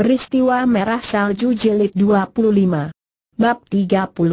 Peristiwa Merah Salju Jelit 25 Bab 39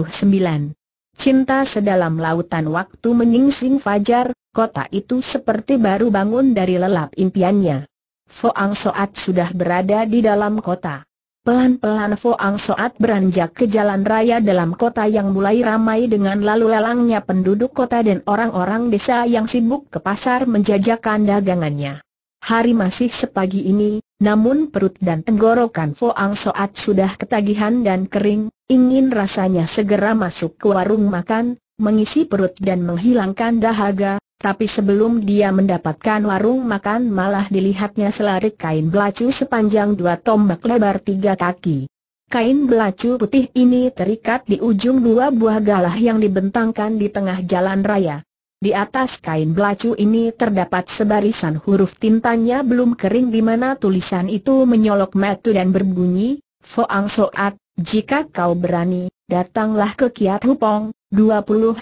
Cinta sedalam lautan waktu menyingsing fajar, kota itu seperti baru bangun dari lelap impiannya. Foang Soat sudah berada di dalam kota. Pelan-pelan Foang Soat beranjak ke jalan raya dalam kota yang mulai ramai dengan lalu lalangnya penduduk kota dan orang-orang desa yang sibuk ke pasar menjajakan dagangannya. Hari masih sepagi ini, namun perut dan tenggorokan Ang Soat sudah ketagihan dan kering, ingin rasanya segera masuk ke warung makan, mengisi perut dan menghilangkan dahaga, tapi sebelum dia mendapatkan warung makan malah dilihatnya selarik kain belacu sepanjang dua tombak lebar tiga kaki. Kain belacu putih ini terikat di ujung dua buah galah yang dibentangkan di tengah jalan raya. Di atas kain belacu ini terdapat sebarisan huruf tintanya belum kering di mana tulisan itu menyolok metu dan berbunyi, Foang Soat, jika kau berani, datanglah ke Kiat Hupong, 29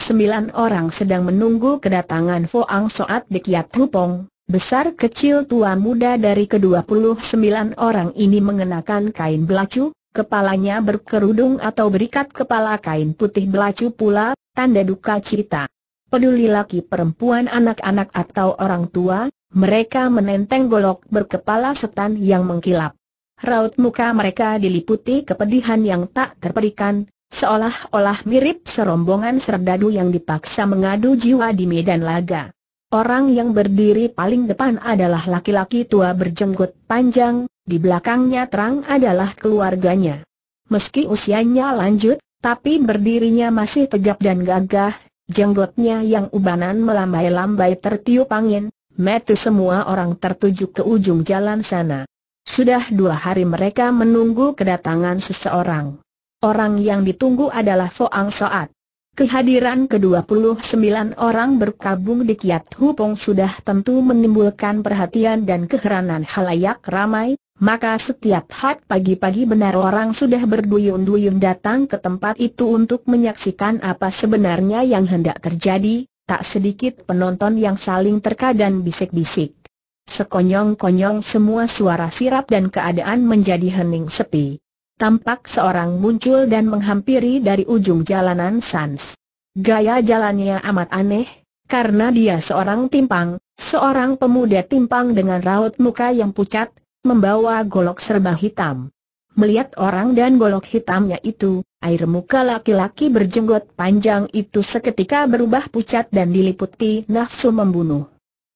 orang sedang menunggu kedatangan Foang Soat di Kiat Hupong. Besar kecil tua muda dari ke-29 orang ini mengenakan kain belacu, kepalanya berkerudung atau berikat kepala kain putih belacu pula, tanda duka cita peduli laki perempuan anak-anak atau orang tua, mereka menenteng golok berkepala setan yang mengkilap. Raut muka mereka diliputi kepedihan yang tak terperikan, seolah-olah mirip serombongan serdadu yang dipaksa mengadu jiwa di medan laga. Orang yang berdiri paling depan adalah laki-laki tua berjenggot panjang, di belakangnya terang adalah keluarganya. Meski usianya lanjut, tapi berdirinya masih tegap dan gagah, Jenggotnya yang ubanan melambai-lambai tertiup angin, metu semua orang tertuju ke ujung jalan sana. Sudah dua hari mereka menunggu kedatangan seseorang. Orang yang ditunggu adalah Foang Soat. Kehadiran ke-29 orang berkabung di Kiat Hupong sudah tentu menimbulkan perhatian dan keheranan halayak ramai, maka setiap hari pagi-pagi benar orang sudah berduyun-duyun datang ke tempat itu untuk menyaksikan apa sebenarnya yang hendak terjadi, tak sedikit penonton yang saling terkadang bisik-bisik. Sekonyong-konyong semua suara sirap dan keadaan menjadi hening sepi. Tampak seorang muncul dan menghampiri dari ujung jalanan Sans. Gaya jalannya amat aneh, karena dia seorang timpang, seorang pemuda timpang dengan raut muka yang pucat, membawa golok serba hitam. Melihat orang dan golok hitamnya itu, air muka laki-laki berjenggot panjang itu seketika berubah pucat dan diliputi nafsu membunuh.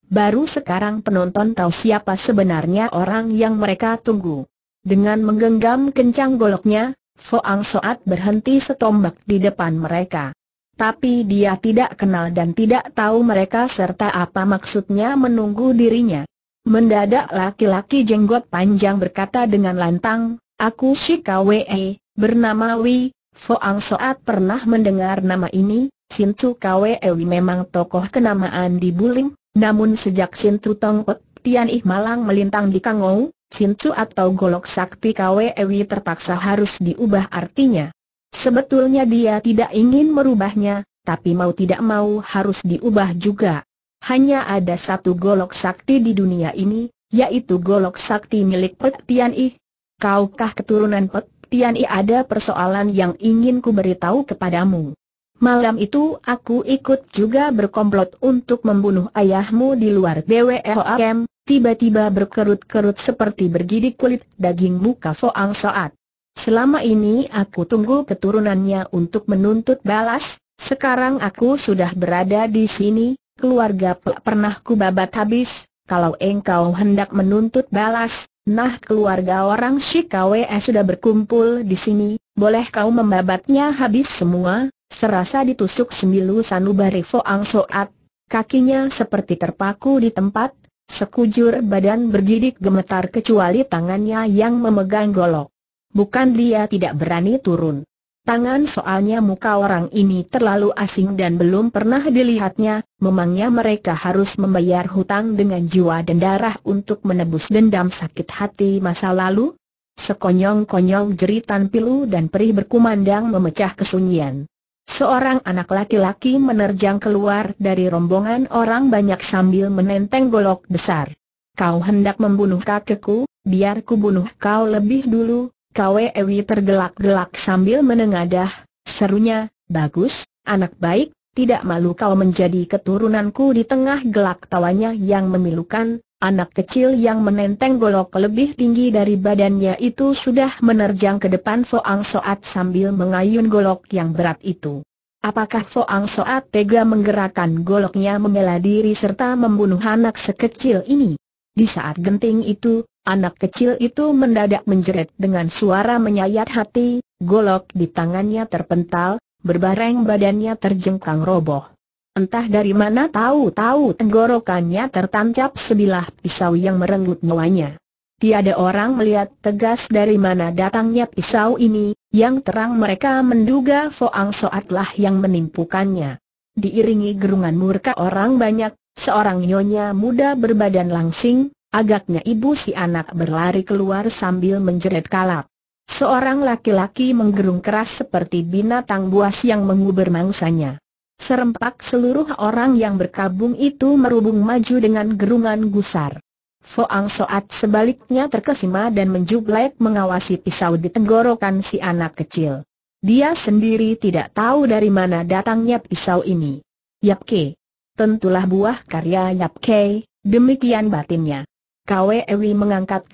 Baru sekarang penonton tahu siapa sebenarnya orang yang mereka tunggu. Dengan menggenggam kencang goloknya, Foang Soat berhenti setombak di depan mereka. Tapi dia tidak kenal dan tidak tahu mereka serta apa maksudnya menunggu dirinya. Mendadak laki-laki jenggot panjang berkata dengan lantang, Aku Shika Wei, bernama Wi, Foang Soat pernah mendengar nama ini, Sintu Kwe Wi memang tokoh kenamaan di Buling, namun sejak Sintu Tongkot Tian Ih Malang melintang di Kangou, Sintu atau Golok Sakti Kwe Wi terpaksa harus diubah artinya. Sebetulnya dia tidak ingin merubahnya, tapi mau tidak mau harus diubah juga. Hanya ada satu golok sakti di dunia ini, yaitu golok sakti milik Pek Tian I. Kaukah keturunan Pek Tian I ada persoalan yang ingin ku beritahu kepadamu. Malam itu aku ikut juga berkomplot untuk membunuh ayahmu di luar BWOAM, tiba-tiba berkerut-kerut seperti bergidik kulit daging muka Foang Soat. Selama ini aku tunggu keturunannya untuk menuntut balas, sekarang aku sudah berada di sini, keluarga Pek pernah kubabat habis, kalau engkau hendak menuntut balas, nah keluarga orang Shikawe sudah berkumpul di sini, boleh kau membabatnya habis semua, serasa ditusuk sembilu sanubari Foang Soat, kakinya seperti terpaku di tempat, sekujur badan bergidik gemetar kecuali tangannya yang memegang golok. Bukan dia tidak berani turun tangan soalnya muka orang ini terlalu asing dan belum pernah dilihatnya, memangnya mereka harus membayar hutang dengan jiwa dan darah untuk menebus dendam sakit hati masa lalu? Sekonyong-konyong jeritan pilu dan perih berkumandang memecah kesunyian. Seorang anak laki-laki menerjang keluar dari rombongan orang banyak sambil menenteng golok besar. Kau hendak membunuh kakekku, biar ku bunuh kau lebih dulu, Kwe Ewi tergelak-gelak sambil menengadah, serunya, bagus, anak baik, tidak malu kau menjadi keturunanku di tengah gelak tawanya yang memilukan, anak kecil yang menenteng golok lebih tinggi dari badannya itu sudah menerjang ke depan Foang Soat sambil mengayun golok yang berat itu. Apakah Foang Soat tega menggerakkan goloknya membela diri serta membunuh anak sekecil ini? Di saat genting itu, anak kecil itu mendadak menjerit dengan suara menyayat hati, golok di tangannya terpental, berbareng badannya terjengkang roboh. Entah dari mana tahu-tahu tenggorokannya tertancap sebilah pisau yang merenggut nyawanya. Tiada orang melihat tegas dari mana datangnya pisau ini, yang terang mereka menduga Foang Soatlah yang menimpukannya. Diiringi gerungan murka orang banyak, Seorang nyonya muda berbadan langsing, agaknya ibu si anak berlari keluar sambil menjerit kalap. Seorang laki-laki menggerung keras seperti binatang buas yang menguber mangsanya. Serempak seluruh orang yang berkabung itu merubung maju dengan gerungan gusar. Foang Soat sebaliknya terkesima dan menjublek mengawasi pisau di tenggorokan si anak kecil. Dia sendiri tidak tahu dari mana datangnya pisau ini. Yap Yapke, tentulah buah karya Yap Kei, demikian batinnya. Kwe Ewi mengangkat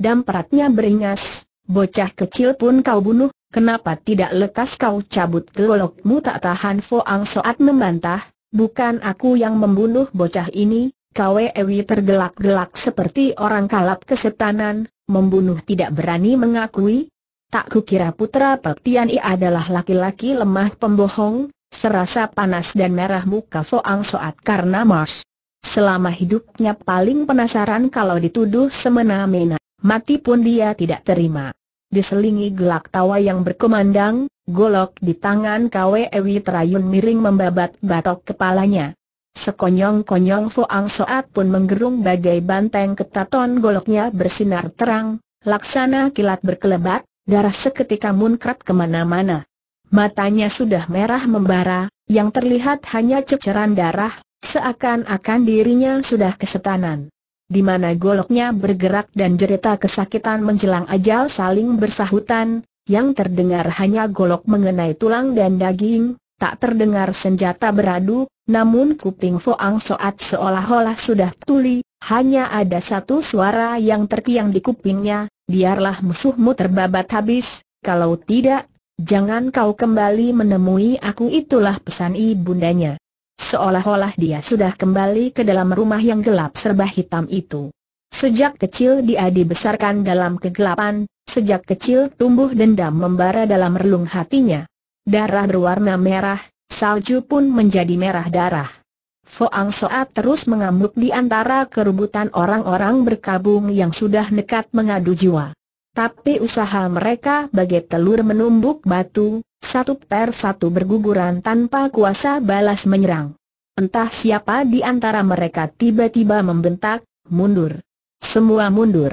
dan peratnya beringas, bocah kecil pun kau bunuh, kenapa tidak lekas kau cabut kelolokmu tak tahan Ang Soat membantah, bukan aku yang membunuh bocah ini, Kwe Ewi tergelak-gelak seperti orang kalap kesetanan, membunuh tidak berani mengakui, Tak kukira putra Tian I adalah laki-laki lemah pembohong, Serasa panas dan merah muka Foang Soat karena Mars. Selama hidupnya paling penasaran kalau dituduh semena-mena, mati pun dia tidak terima. Diselingi gelak tawa yang berkemandang, golok di tangan Kwe Ewi Terayun miring membabat batok kepalanya. Sekonyong-konyong Foang Soat pun menggerung bagai banteng ketaton goloknya bersinar terang, laksana kilat berkelebat, darah seketika munkrat kemana-mana. Matanya sudah merah membara, yang terlihat hanya ceceran darah, seakan-akan dirinya sudah kesetanan. Di mana goloknya bergerak dan jerita kesakitan menjelang ajal saling bersahutan, yang terdengar hanya golok mengenai tulang dan daging, tak terdengar senjata beradu, namun kuping Foang Soat seolah-olah sudah tuli, hanya ada satu suara yang terkiang di kupingnya, biarlah musuhmu terbabat habis, kalau tidak Jangan kau kembali menemui aku itulah pesan ibundanya. Seolah-olah dia sudah kembali ke dalam rumah yang gelap serba hitam itu. Sejak kecil dia dibesarkan dalam kegelapan, sejak kecil tumbuh dendam membara dalam relung hatinya. Darah berwarna merah, salju pun menjadi merah darah. Foang Soat terus mengamuk di antara kerubutan orang-orang berkabung yang sudah nekat mengadu jiwa tapi usaha mereka bagai telur menumbuk batu, satu per satu berguguran tanpa kuasa balas menyerang. Entah siapa di antara mereka tiba-tiba membentak, mundur. Semua mundur.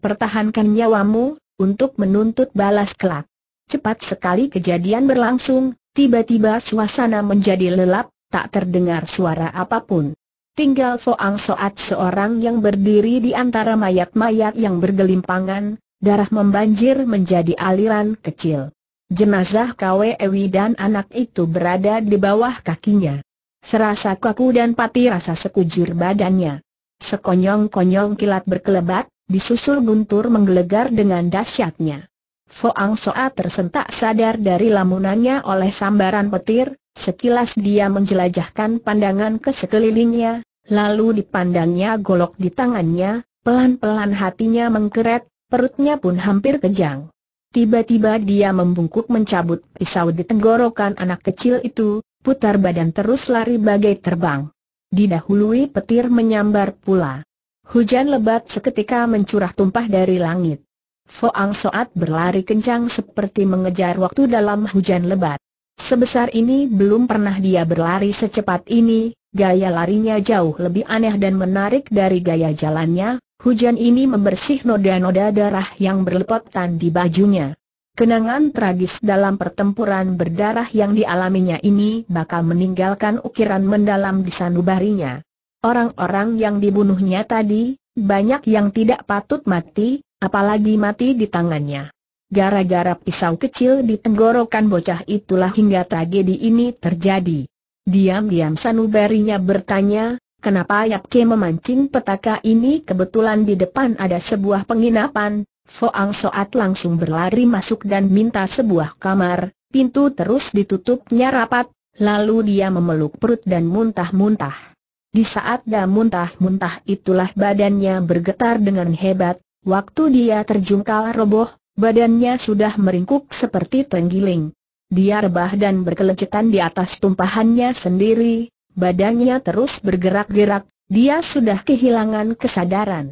Pertahankan nyawamu, untuk menuntut balas kelak. Cepat sekali kejadian berlangsung, tiba-tiba suasana menjadi lelap, tak terdengar suara apapun. Tinggal Foang Soat seorang yang berdiri di antara mayat-mayat yang bergelimpangan, Darah membanjir menjadi aliran kecil. Jenazah Kwe Ewi dan anak itu berada di bawah kakinya. Serasa kaku dan pati rasa sekujur badannya. Sekonyong-konyong kilat berkelebat, disusul guntur menggelegar dengan dahsyatnya. Foang Soa tersentak sadar dari lamunannya oleh sambaran petir, sekilas dia menjelajahkan pandangan ke sekelilingnya, lalu dipandangnya golok di tangannya, pelan-pelan hatinya mengkeret, Perutnya pun hampir kejang. Tiba-tiba dia membungkuk mencabut pisau di tenggorokan anak kecil itu, putar badan terus lari bagai terbang. Didahului petir menyambar pula. Hujan lebat seketika mencurah tumpah dari langit. Foang Soat berlari kencang seperti mengejar waktu dalam hujan lebat. Sebesar ini belum pernah dia berlari secepat ini, Gaya larinya jauh lebih aneh dan menarik dari gaya jalannya, hujan ini membersih noda-noda darah yang berlepotan di bajunya. Kenangan tragis dalam pertempuran berdarah yang dialaminya ini bakal meninggalkan ukiran mendalam di sanubarinya. Orang-orang yang dibunuhnya tadi, banyak yang tidak patut mati, apalagi mati di tangannya. Gara-gara pisau kecil di tenggorokan bocah itulah hingga tragedi ini terjadi. Diam-diam sanubarinya bertanya, kenapa Yapke memancing petaka ini kebetulan di depan ada sebuah penginapan, Foang Soat langsung berlari masuk dan minta sebuah kamar, pintu terus ditutupnya rapat, lalu dia memeluk perut dan muntah-muntah. Di saat dia muntah-muntah itulah badannya bergetar dengan hebat, waktu dia terjungkal roboh, badannya sudah meringkuk seperti tenggiling. Dia rebah dan berkelecetan di atas tumpahannya sendiri, badannya terus bergerak-gerak, dia sudah kehilangan kesadaran.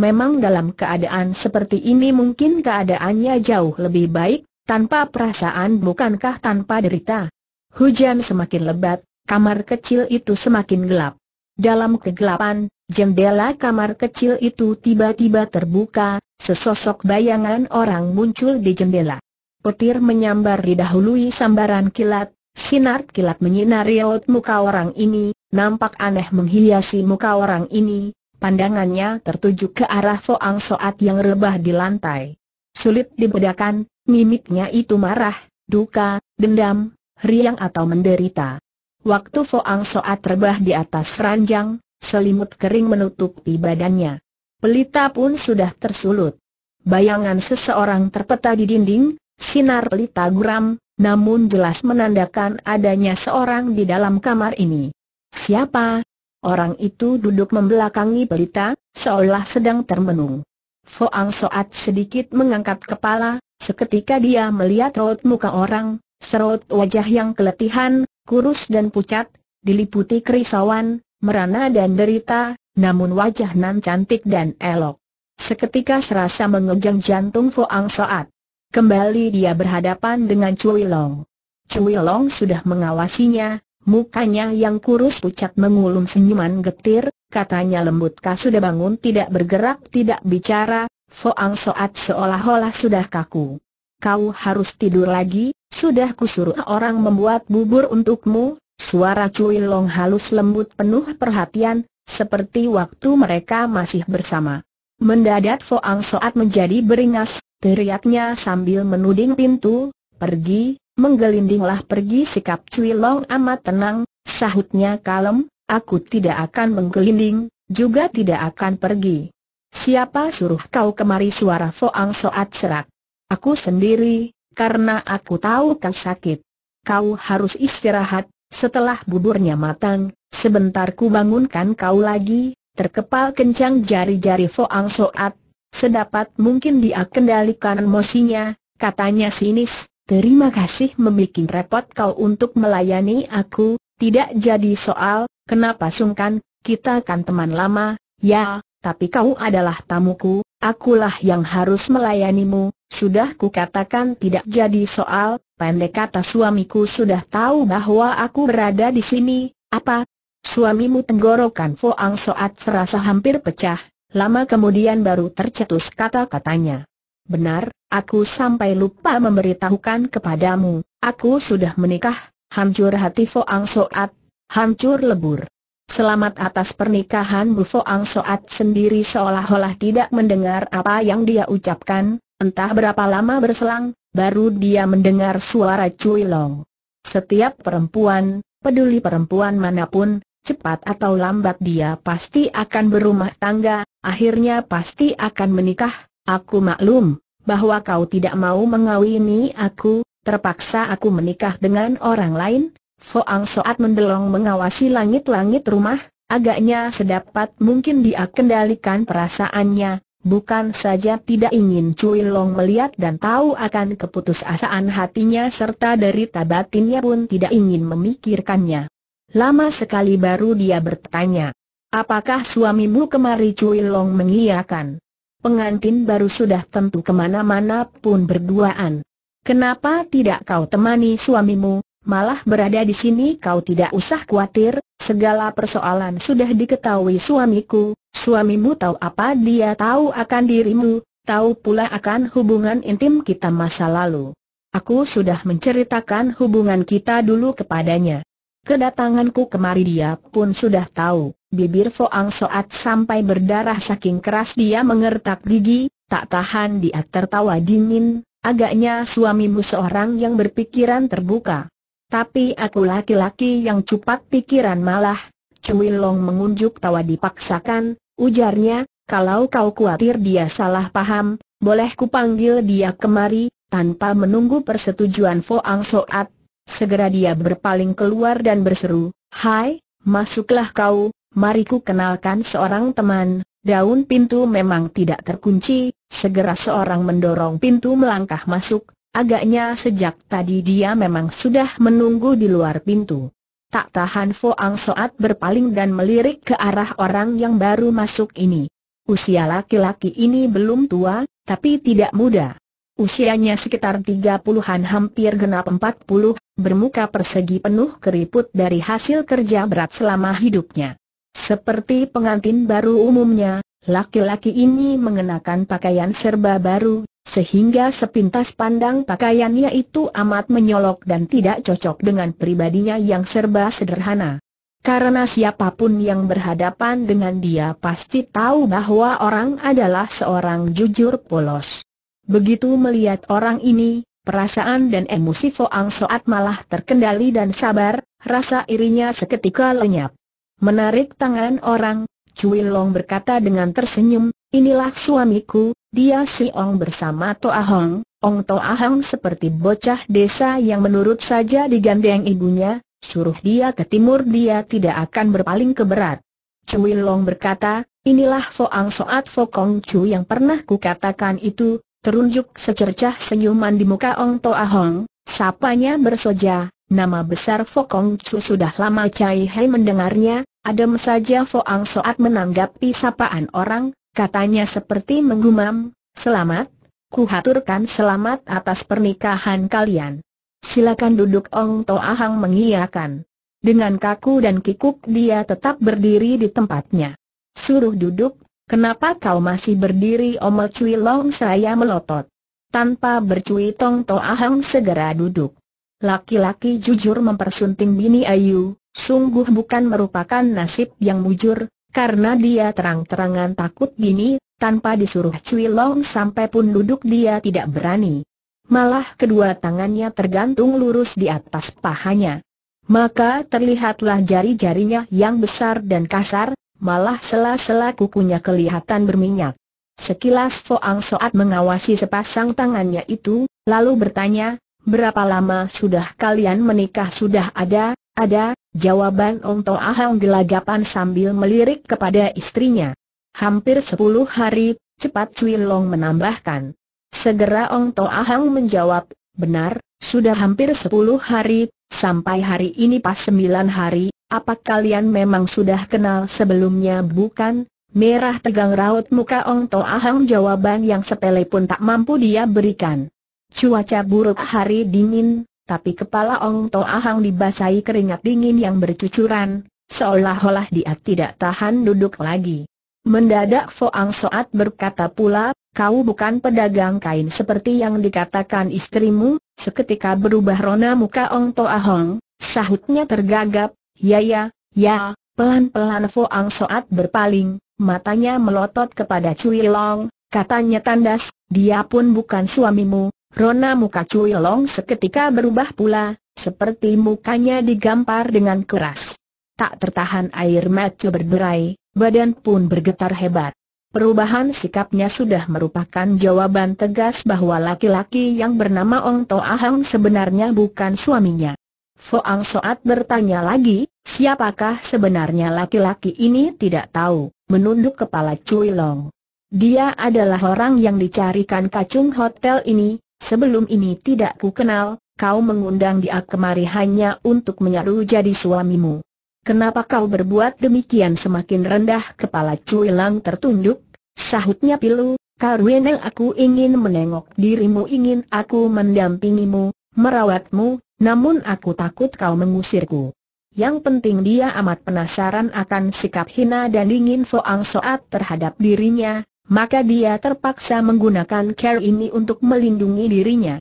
Memang dalam keadaan seperti ini mungkin keadaannya jauh lebih baik, tanpa perasaan bukankah tanpa derita. Hujan semakin lebat, kamar kecil itu semakin gelap. Dalam kegelapan, jendela kamar kecil itu tiba-tiba terbuka, sesosok bayangan orang muncul di jendela. Petir menyambar didahului sambaran kilat, sinar kilat menyinari raut muka orang ini, nampak aneh menghiasi muka orang ini, pandangannya tertuju ke arah Foang Soat yang rebah di lantai. Sulit dibedakan, mimiknya itu marah, duka, dendam, riang atau menderita. Waktu Foang Soat rebah di atas ranjang, selimut kering menutupi badannya. Pelita pun sudah tersulut. Bayangan seseorang terpeta di dinding, Sinar pelita guram, namun jelas menandakan adanya seorang di dalam kamar ini. Siapa? Orang itu duduk membelakangi pelita, seolah sedang termenung. Foang Soat sedikit mengangkat kepala, seketika dia melihat raut muka orang, serut wajah yang keletihan, kurus dan pucat, diliputi kerisauan, merana dan derita, namun wajah nan cantik dan elok. Seketika serasa mengejang jantung Foang Soat. Kembali dia berhadapan dengan Cui Long. Cui Long sudah mengawasinya, mukanya yang kurus pucat mengulum senyuman getir, katanya lembut sudah bangun tidak bergerak tidak bicara, Foang Soat seolah-olah sudah kaku. Kau harus tidur lagi, sudah kusuruh orang membuat bubur untukmu, suara Cui Long halus lembut penuh perhatian, seperti waktu mereka masih bersama. Mendadak Foang Soat menjadi beringas, teriaknya sambil menuding pintu, pergi, menggelindinglah pergi sikap Cui Long amat tenang, sahutnya kalem, aku tidak akan menggelinding, juga tidak akan pergi. Siapa suruh kau kemari suara Foang Soat serak? Aku sendiri, karena aku tahu kau sakit. Kau harus istirahat, setelah buburnya matang, sebentar ku bangunkan kau lagi, terkepal kencang jari-jari Foang Soat, Sedapat mungkin dia kendalikan emosinya, katanya sinis, terima kasih membuat repot kau untuk melayani aku, tidak jadi soal, kenapa sungkan, kita kan teman lama, ya, tapi kau adalah tamuku, akulah yang harus melayanimu, sudah ku katakan tidak jadi soal, pendek kata suamiku sudah tahu bahwa aku berada di sini, apa? Suamimu tenggorokan Foang Soat serasa hampir pecah, lama kemudian baru tercetus kata-katanya. Benar, aku sampai lupa memberitahukan kepadamu, aku sudah menikah, hancur hati Foang Soat, hancur lebur. Selamat atas pernikahan Bu Foang Soat sendiri seolah-olah tidak mendengar apa yang dia ucapkan, entah berapa lama berselang, baru dia mendengar suara Cui Long. Setiap perempuan, peduli perempuan manapun, cepat atau lambat dia pasti akan berumah tangga, akhirnya pasti akan menikah. Aku maklum bahwa kau tidak mau mengawini aku, terpaksa aku menikah dengan orang lain. Foang Soat mendelong mengawasi langit-langit rumah, agaknya sedapat mungkin dia kendalikan perasaannya, bukan saja tidak ingin Cui Long melihat dan tahu akan keputusasaan hatinya serta dari tabatinya pun tidak ingin memikirkannya. Lama sekali baru dia bertanya, apakah suamimu kemari Cui Long mengiyakan? Pengantin baru sudah tentu kemana-mana pun berduaan. Kenapa tidak kau temani suamimu, malah berada di sini kau tidak usah khawatir, segala persoalan sudah diketahui suamiku, suamimu tahu apa dia tahu akan dirimu, tahu pula akan hubungan intim kita masa lalu. Aku sudah menceritakan hubungan kita dulu kepadanya. Kedatanganku kemari dia pun sudah tahu, bibir Foang Soat sampai berdarah saking keras dia mengertak gigi, tak tahan dia tertawa dingin, agaknya suamimu seorang yang berpikiran terbuka. Tapi aku laki-laki yang cupat pikiran malah, Cui Long mengunjuk tawa dipaksakan, ujarnya, kalau kau khawatir dia salah paham, boleh kupanggil dia kemari, tanpa menunggu persetujuan Foang Soat, Segera dia berpaling keluar dan berseru, Hai, masuklah kau, mari ku kenalkan seorang teman. Daun pintu memang tidak terkunci, segera seorang mendorong pintu melangkah masuk, agaknya sejak tadi dia memang sudah menunggu di luar pintu. Tak tahan Foang Soat berpaling dan melirik ke arah orang yang baru masuk ini. Usia laki-laki ini belum tua, tapi tidak muda. Usianya sekitar tiga puluhan hampir genap empat puluh, bermuka persegi penuh keriput dari hasil kerja berat selama hidupnya. Seperti pengantin baru umumnya, laki-laki ini mengenakan pakaian serba baru, sehingga sepintas pandang pakaiannya itu amat menyolok dan tidak cocok dengan pribadinya yang serba sederhana. Karena siapapun yang berhadapan dengan dia pasti tahu bahwa orang adalah seorang jujur polos. Begitu melihat orang ini, perasaan dan emosi Foang Soat malah terkendali dan sabar, rasa irinya seketika lenyap. Menarik tangan orang, Cui Long berkata dengan tersenyum, inilah suamiku, dia si Ong bersama Toa Hong. Ong Toa Hong seperti bocah desa yang menurut saja digandeng ibunya, suruh dia ke timur dia tidak akan berpaling ke berat. Cui Long berkata, inilah Foang Soat Fokong Chu yang pernah kukatakan itu, Terunjuk secercah senyuman di muka Ong Toa Hong, sapanya bersoja, nama besar Fo Kong Chu sudah lama Cai Hei mendengarnya, adam saja Fo Ang Soat menanggapi sapaan orang, katanya seperti menggumam, selamat, kuhaturkan selamat atas pernikahan kalian. Silakan duduk Ong Toa Hong mengiyakan. Dengan kaku dan kikuk dia tetap berdiri di tempatnya. Suruh duduk, Kenapa kau masih berdiri omel Cui Long saya melotot. Tanpa bercuitong, Tong To Ahang segera duduk. Laki-laki jujur mempersunting Bini Ayu, sungguh bukan merupakan nasib yang mujur, karena dia terang-terangan takut Bini, tanpa disuruh Cui Long sampai pun duduk dia tidak berani. Malah kedua tangannya tergantung lurus di atas pahanya. Maka terlihatlah jari-jarinya yang besar dan kasar, malah sela-sela kukunya kelihatan berminyak. Sekilas Foang Soat mengawasi sepasang tangannya itu, lalu bertanya, berapa lama sudah kalian menikah sudah ada, ada, jawaban Ong To Ahang gelagapan sambil melirik kepada istrinya. Hampir sepuluh hari, cepat Cui Long menambahkan. Segera Ong To Ahang menjawab, benar, sudah hampir sepuluh hari, sampai hari ini pas sembilan hari, apa kalian memang sudah kenal sebelumnya bukan? Merah tegang raut muka Ong To Ahang jawaban yang sepele pun tak mampu dia berikan. Cuaca buruk hari dingin, tapi kepala Ong To Ahang dibasahi keringat dingin yang bercucuran, seolah-olah dia tidak tahan duduk lagi. Mendadak Foang Soat berkata pula, kau bukan pedagang kain seperti yang dikatakan istrimu, seketika berubah rona muka Ong To Ahang, sahutnya tergagap, Ya ya, ya, pelan-pelan Ang Soat berpaling, matanya melotot kepada Cui Long, katanya tandas, dia pun bukan suamimu. Rona muka Cui Long seketika berubah pula, seperti mukanya digampar dengan keras. Tak tertahan air mata berderai, badan pun bergetar hebat. Perubahan sikapnya sudah merupakan jawaban tegas bahwa laki-laki yang bernama Ong To Ahang sebenarnya bukan suaminya. Foang Soat bertanya lagi, siapakah sebenarnya laki-laki ini tidak tahu, menunduk kepala Cui Long. Dia adalah orang yang dicarikan kacung hotel ini, sebelum ini tidak ku kenal, kau mengundang dia kemari hanya untuk menyaru jadi suamimu. Kenapa kau berbuat demikian semakin rendah kepala Cui Long tertunduk, sahutnya pilu, karwene aku ingin menengok dirimu ingin aku mendampingimu, merawatmu, namun aku takut kau mengusirku. Yang penting dia amat penasaran akan sikap hina dan dingin Soang Soat terhadap dirinya, maka dia terpaksa menggunakan care ini untuk melindungi dirinya.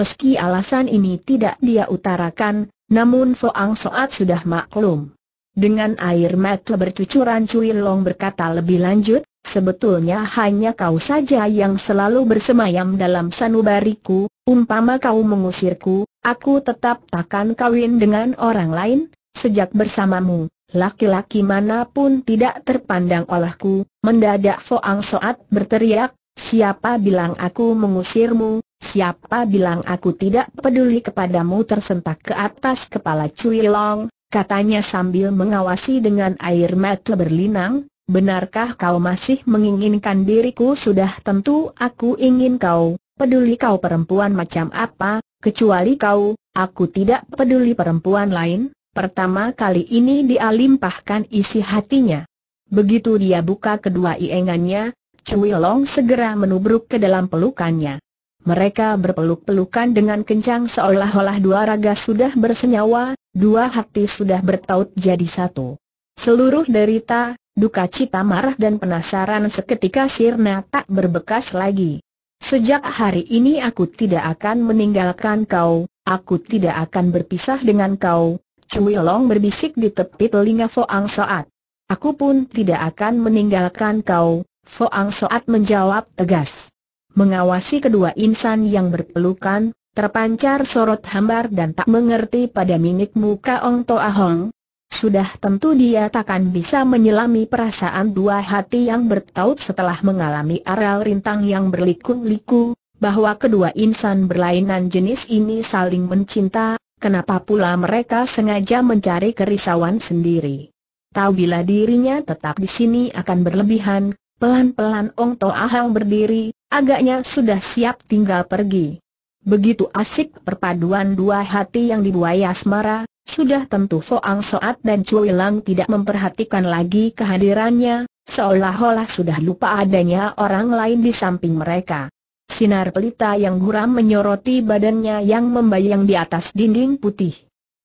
Meski alasan ini tidak dia utarakan, namun Soang Soat sudah maklum. Dengan air mata bercucuran Cui Long berkata lebih lanjut, Sebetulnya hanya kau saja yang selalu bersemayam dalam sanubariku, umpama kau mengusirku, aku tetap takkan kawin dengan orang lain, sejak bersamamu. Laki-laki manapun tidak terpandang olehku, mendadak Foang Soat berteriak, siapa bilang aku mengusirmu, siapa bilang aku tidak peduli kepadamu tersentak ke atas kepala Cui Long, katanya sambil mengawasi dengan air mata berlinang, benarkah kau masih menginginkan diriku? Sudah tentu aku ingin kau, peduli kau perempuan macam apa, kecuali kau, aku tidak peduli perempuan lain. Pertama kali ini dia limpahkan isi hatinya. Begitu dia buka kedua iengannya, Cui Long segera menubruk ke dalam pelukannya. Mereka berpeluk-pelukan dengan kencang seolah-olah dua raga sudah bersenyawa, dua hati sudah bertaut jadi satu. Seluruh derita, Duka cita marah dan penasaran seketika sirna tak berbekas lagi. Sejak hari ini aku tidak akan meninggalkan kau, aku tidak akan berpisah dengan kau, Cui Long berbisik di tepi telinga Foang Soat. Aku pun tidak akan meninggalkan kau, Foang Soat menjawab tegas. Mengawasi kedua insan yang berpelukan, terpancar sorot hambar dan tak mengerti pada mimik muka Ong Toa Hong, sudah tentu dia takkan bisa menyelami perasaan dua hati yang bertaut setelah mengalami aral rintang yang berliku-liku, bahwa kedua insan berlainan jenis ini saling mencinta, kenapa pula mereka sengaja mencari kerisauan sendiri. Tahu bila dirinya tetap di sini akan berlebihan, pelan-pelan Ong Toa Hang berdiri, agaknya sudah siap tinggal pergi. Begitu asik perpaduan dua hati yang dibuai asmara, sudah tentu Foang Soat dan Cui Lang tidak memperhatikan lagi kehadirannya, seolah-olah sudah lupa adanya orang lain di samping mereka. Sinar pelita yang guram menyoroti badannya yang membayang di atas dinding putih.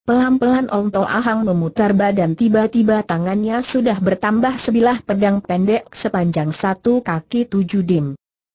Pelan-pelan Ong To Ahang memutar badan tiba-tiba tangannya sudah bertambah sebilah pedang pendek sepanjang satu kaki tujuh dim.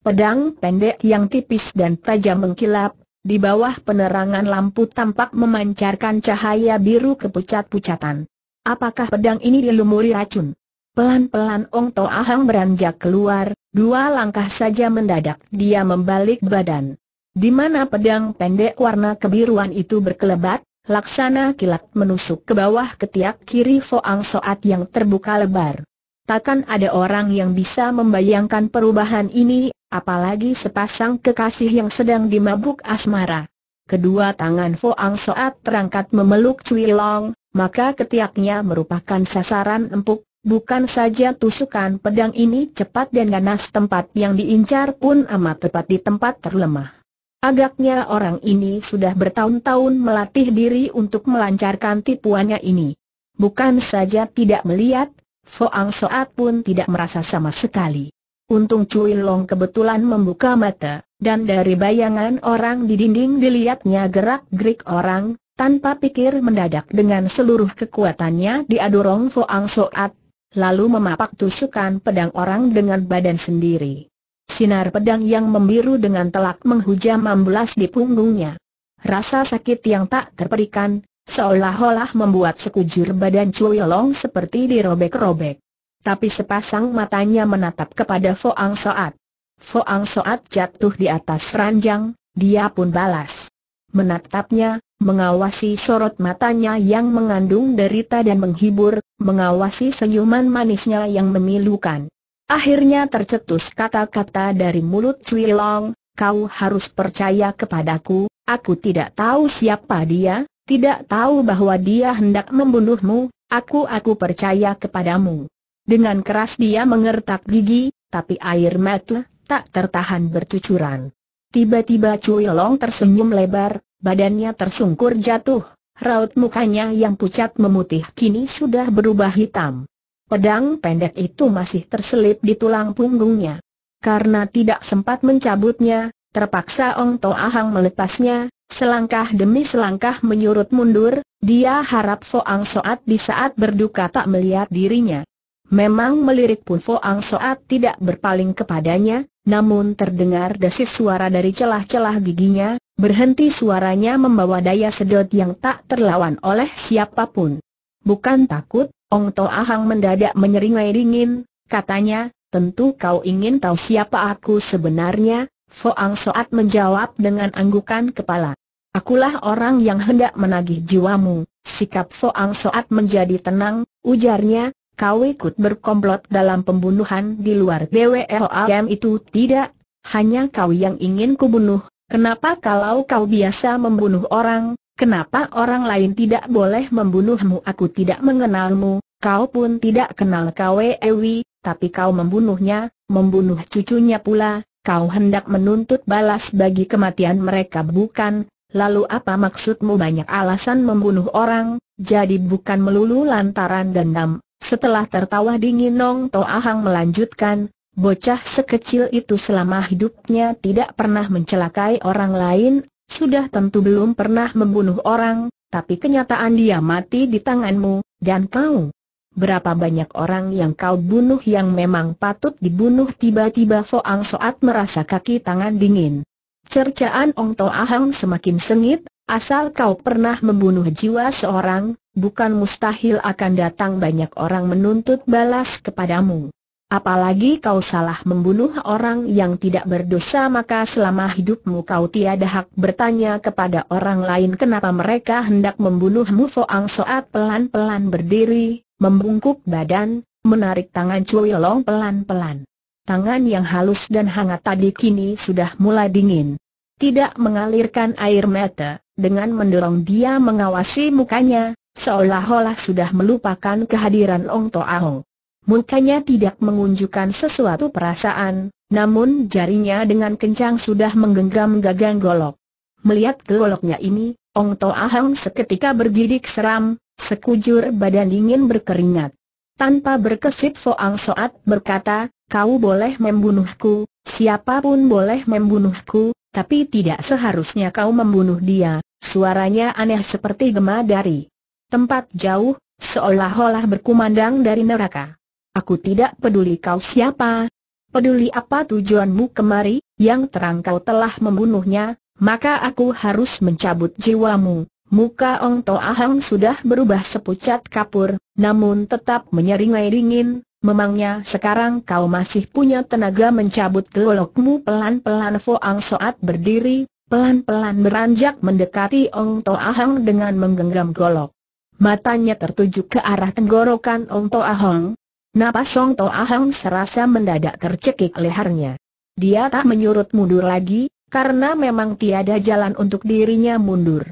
Pedang pendek yang tipis dan tajam mengkilap, di bawah penerangan lampu tampak memancarkan cahaya biru kepucat-pucatan. Apakah pedang ini dilumuri racun? Pelan-pelan Ong To Ahang beranjak keluar, dua langkah saja mendadak dia membalik badan. Di mana pedang pendek warna kebiruan itu berkelebat, laksana kilat menusuk ke bawah ketiak kiri Foang Soat yang terbuka lebar. Takkan ada orang yang bisa membayangkan perubahan ini, apalagi sepasang kekasih yang sedang dimabuk asmara. Kedua tangan Foang Soat terangkat memeluk Cui Long, maka ketiaknya merupakan sasaran empuk, bukan saja tusukan pedang ini cepat dan ganas tempat yang diincar pun amat tepat di tempat terlemah. Agaknya orang ini sudah bertahun-tahun melatih diri untuk melancarkan tipuannya ini. Bukan saja tidak melihat, Foang Soat pun tidak merasa sama sekali. Untung Cui Long kebetulan membuka mata, dan dari bayangan orang di dinding dilihatnya gerak-gerik orang, tanpa pikir mendadak dengan seluruh kekuatannya diadorong Fo Foang Soat, lalu memapak tusukan pedang orang dengan badan sendiri. Sinar pedang yang membiru dengan telak menghujam ambelas di punggungnya. Rasa sakit yang tak terperikan, seolah-olah membuat sekujur badan Cui Long seperti dirobek-robek. Tapi sepasang matanya menatap kepada Foang Soat. Foang Soat jatuh di atas ranjang, dia pun balas. Menatapnya, mengawasi sorot matanya yang mengandung derita dan menghibur, mengawasi senyuman manisnya yang memilukan. Akhirnya tercetus kata-kata dari mulut Cui Long, kau harus percaya kepadaku, aku tidak tahu siapa dia, tidak tahu bahwa dia hendak membunuhmu, aku-aku percaya kepadamu. Dengan keras dia mengertak gigi, tapi air mata tak tertahan bercucuran. Tiba-tiba Cui Long tersenyum lebar, badannya tersungkur jatuh, raut mukanya yang pucat memutih kini sudah berubah hitam. Pedang pendek itu masih terselip di tulang punggungnya. Karena tidak sempat mencabutnya, terpaksa Ong To Ahang melepasnya, selangkah demi selangkah menyurut mundur, dia harap Foang Soat di saat berduka tak melihat dirinya. Memang melirik pun Foang Soat tidak berpaling kepadanya, namun terdengar desis suara dari celah-celah giginya, berhenti suaranya membawa daya sedot yang tak terlawan oleh siapapun. Bukan takut, Ong To Ahang mendadak menyeringai dingin, katanya, tentu kau ingin tahu siapa aku sebenarnya, Foang Soat menjawab dengan anggukan kepala. Akulah orang yang hendak menagih jiwamu, sikap Foang Soat menjadi tenang, ujarnya, kau ikut berkomplot dalam pembunuhan di luar BWLAM itu tidak, hanya kau yang ingin kubunuh, kenapa kalau kau biasa membunuh orang, kenapa orang lain tidak boleh membunuhmu aku tidak mengenalmu, kau pun tidak kenal Ewi. tapi kau membunuhnya, membunuh cucunya pula, kau hendak menuntut balas bagi kematian mereka bukan, lalu apa maksudmu banyak alasan membunuh orang, jadi bukan melulu lantaran dendam setelah tertawa dingin Nong To Ahang melanjutkan, bocah sekecil itu selama hidupnya tidak pernah mencelakai orang lain, sudah tentu belum pernah membunuh orang, tapi kenyataan dia mati di tanganmu, dan kau. Berapa banyak orang yang kau bunuh yang memang patut dibunuh tiba-tiba Foang Soat merasa kaki tangan dingin. Cercaan Ong To Ahang semakin sengit, Asal kau pernah membunuh jiwa seorang, bukan mustahil akan datang banyak orang menuntut balas kepadamu. Apalagi kau salah membunuh orang yang tidak berdosa maka selama hidupmu kau tiada hak bertanya kepada orang lain kenapa mereka hendak membunuhmu Foang Soat pelan-pelan berdiri, membungkuk badan, menarik tangan Cui Long pelan-pelan. Tangan yang halus dan hangat tadi kini sudah mulai dingin. Tidak mengalirkan air mata, dengan mendorong dia mengawasi mukanya, seolah-olah sudah melupakan kehadiran Ong To Ahong. Mukanya tidak mengunjukkan sesuatu perasaan, namun jarinya dengan kencang sudah menggenggam gagang golok. Melihat goloknya ini, Ong To Ahong seketika bergidik seram, sekujur badan dingin berkeringat. Tanpa berkesip Foang Soat berkata, kau boleh membunuhku, siapapun boleh membunuhku, tapi tidak seharusnya kau membunuh dia, Suaranya aneh seperti gema dari tempat jauh, seolah-olah berkumandang dari neraka. Aku tidak peduli kau siapa. Peduli apa tujuanmu kemari, yang terang kau telah membunuhnya, maka aku harus mencabut jiwamu. Muka Ong To Ahang sudah berubah sepucat kapur, namun tetap menyeringai dingin. Memangnya sekarang kau masih punya tenaga mencabut gelokmu pelan-pelan Fo Ang Soat berdiri, pelan-pelan beranjak mendekati Ong To Ahang dengan menggenggam golok. Matanya tertuju ke arah tenggorokan Ong To Ahang. Napas Ong To Ahang serasa mendadak tercekik lehernya. Dia tak menyurut mundur lagi, karena memang tiada jalan untuk dirinya mundur.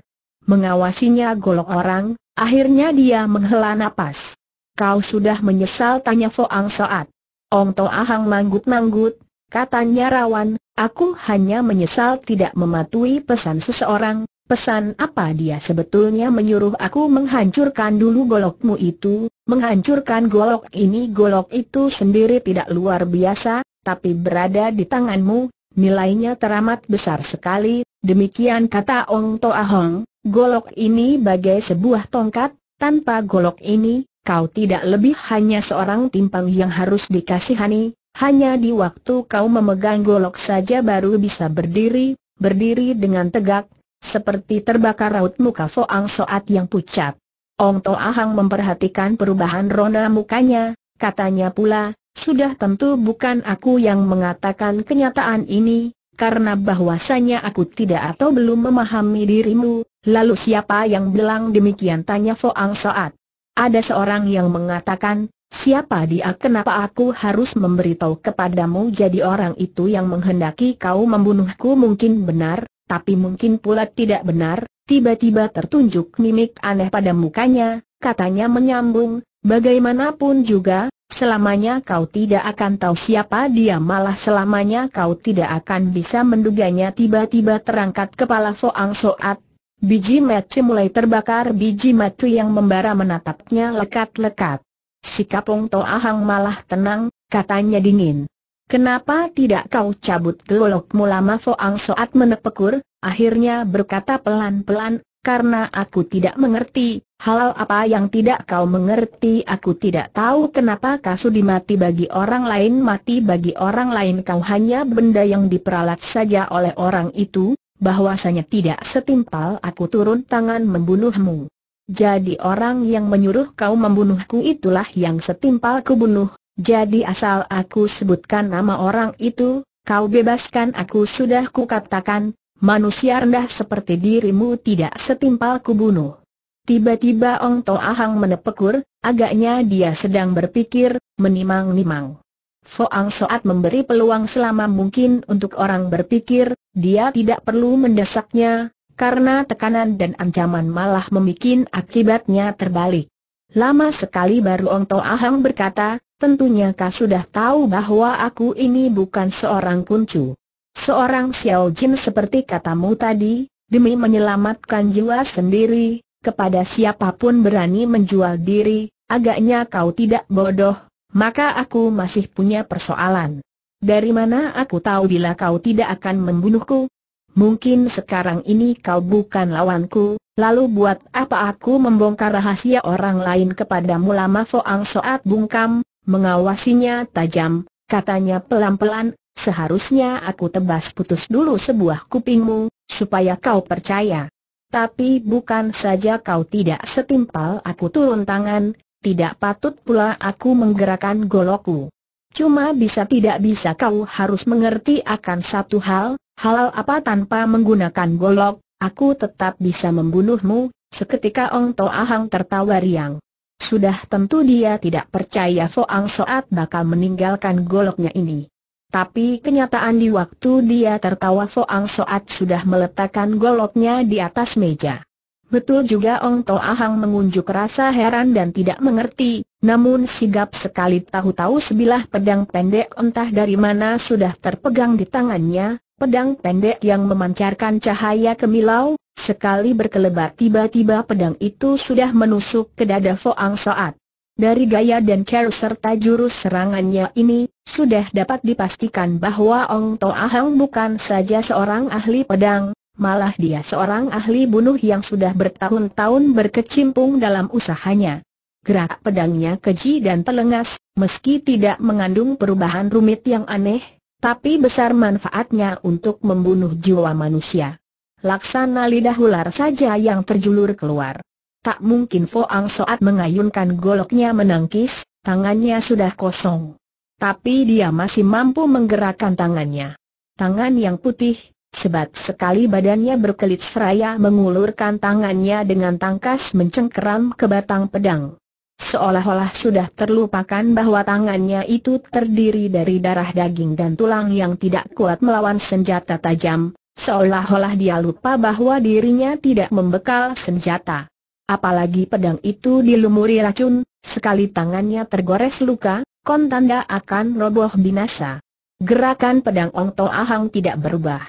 Mengawasinya golok orang, akhirnya dia menghela napas. Kau sudah menyesal tanya Foang Soat. Ong To Ahang manggut-manggut, katanya rawan, Aku hanya menyesal tidak mematuhi pesan seseorang, pesan apa dia sebetulnya menyuruh aku menghancurkan dulu golokmu itu, menghancurkan golok ini golok itu sendiri tidak luar biasa, tapi berada di tanganmu, nilainya teramat besar sekali, demikian kata Ong Toa Hong, golok ini bagai sebuah tongkat, tanpa golok ini, kau tidak lebih hanya seorang timpang yang harus dikasihani, hanya di waktu kau memegang golok saja baru bisa berdiri, berdiri dengan tegak, seperti terbakar raut muka Foang Soat yang pucat. Ong To Ahang memperhatikan perubahan rona mukanya, katanya pula, sudah tentu bukan aku yang mengatakan kenyataan ini, karena bahwasanya aku tidak atau belum memahami dirimu, lalu siapa yang bilang demikian tanya Foang Soat. Ada seorang yang mengatakan, Siapa dia kenapa aku harus memberitahu kepadamu jadi orang itu yang menghendaki kau membunuhku mungkin benar, tapi mungkin pula tidak benar, tiba-tiba tertunjuk mimik aneh pada mukanya, katanya menyambung, bagaimanapun juga, selamanya kau tidak akan tahu siapa dia malah selamanya kau tidak akan bisa menduganya tiba-tiba terangkat kepala Foang Soat, biji mat mulai terbakar biji matu yang membara menatapnya lekat-lekat. Sikap Wong Toa Ahang malah tenang, katanya dingin. Kenapa tidak kau cabut mula lama Ang Soat menepekur, akhirnya berkata pelan-pelan, karena aku tidak mengerti, halal apa yang tidak kau mengerti aku tidak tahu kenapa kasu dimati bagi orang lain mati bagi orang lain kau hanya benda yang diperalat saja oleh orang itu, bahwasanya tidak setimpal aku turun tangan membunuhmu. Jadi orang yang menyuruh kau membunuhku itulah yang setimpal ku bunuh, jadi asal aku sebutkan nama orang itu, kau bebaskan aku sudah kukatakan, manusia rendah seperti dirimu tidak setimpal ku bunuh. Tiba-tiba Ong To Ahang menepekur, agaknya dia sedang berpikir, menimang-nimang. Foang Soat memberi peluang selama mungkin untuk orang berpikir, dia tidak perlu mendesaknya, karena tekanan dan ancaman malah membuat akibatnya terbalik. Lama sekali baru Ong Toa Ahang berkata, tentunya kau sudah tahu bahwa aku ini bukan seorang kuncu. Seorang Xiao Jin seperti katamu tadi, demi menyelamatkan jiwa sendiri, kepada siapapun berani menjual diri, agaknya kau tidak bodoh, maka aku masih punya persoalan. Dari mana aku tahu bila kau tidak akan membunuhku? mungkin sekarang ini kau bukan lawanku, lalu buat apa aku membongkar rahasia orang lain kepadamu lama Foang Soat bungkam, mengawasinya tajam, katanya pelan-pelan, seharusnya aku tebas putus dulu sebuah kupingmu, supaya kau percaya. Tapi bukan saja kau tidak setimpal aku turun tangan, tidak patut pula aku menggerakkan goloku. Cuma bisa tidak bisa kau harus mengerti akan satu hal, halal apa tanpa menggunakan golok, aku tetap bisa membunuhmu, seketika Ong To Ahang tertawa riang. Sudah tentu dia tidak percaya Foang Soat bakal meninggalkan goloknya ini. Tapi kenyataan di waktu dia tertawa Foang Soat sudah meletakkan goloknya di atas meja. Betul juga Ong To Ahang mengunjuk rasa heran dan tidak mengerti, namun sigap sekali tahu-tahu sebilah pedang pendek entah dari mana sudah terpegang di tangannya, pedang pendek yang memancarkan cahaya kemilau, sekali berkelebat tiba-tiba pedang itu sudah menusuk ke dada Foang Soat. Dari gaya dan cara serta jurus serangannya ini, sudah dapat dipastikan bahwa Ong Toa Hang bukan saja seorang ahli pedang, malah dia seorang ahli bunuh yang sudah bertahun-tahun berkecimpung dalam usahanya. Gerak pedangnya keji dan telengas, meski tidak mengandung perubahan rumit yang aneh, tapi besar manfaatnya untuk membunuh jiwa manusia. Laksana lidah ular saja yang terjulur keluar. Tak mungkin Ang Soat mengayunkan goloknya menangkis, tangannya sudah kosong. Tapi dia masih mampu menggerakkan tangannya. Tangan yang putih, sebat sekali badannya berkelit seraya mengulurkan tangannya dengan tangkas mencengkeram ke batang pedang. Seolah-olah sudah terlupakan bahwa tangannya itu terdiri dari darah daging dan tulang yang tidak kuat melawan senjata tajam, seolah-olah dia lupa bahwa dirinya tidak membekal senjata. Apalagi pedang itu dilumuri racun, sekali tangannya tergores luka, kon tanda akan roboh binasa. Gerakan pedang Ong Toa Hang tidak berubah.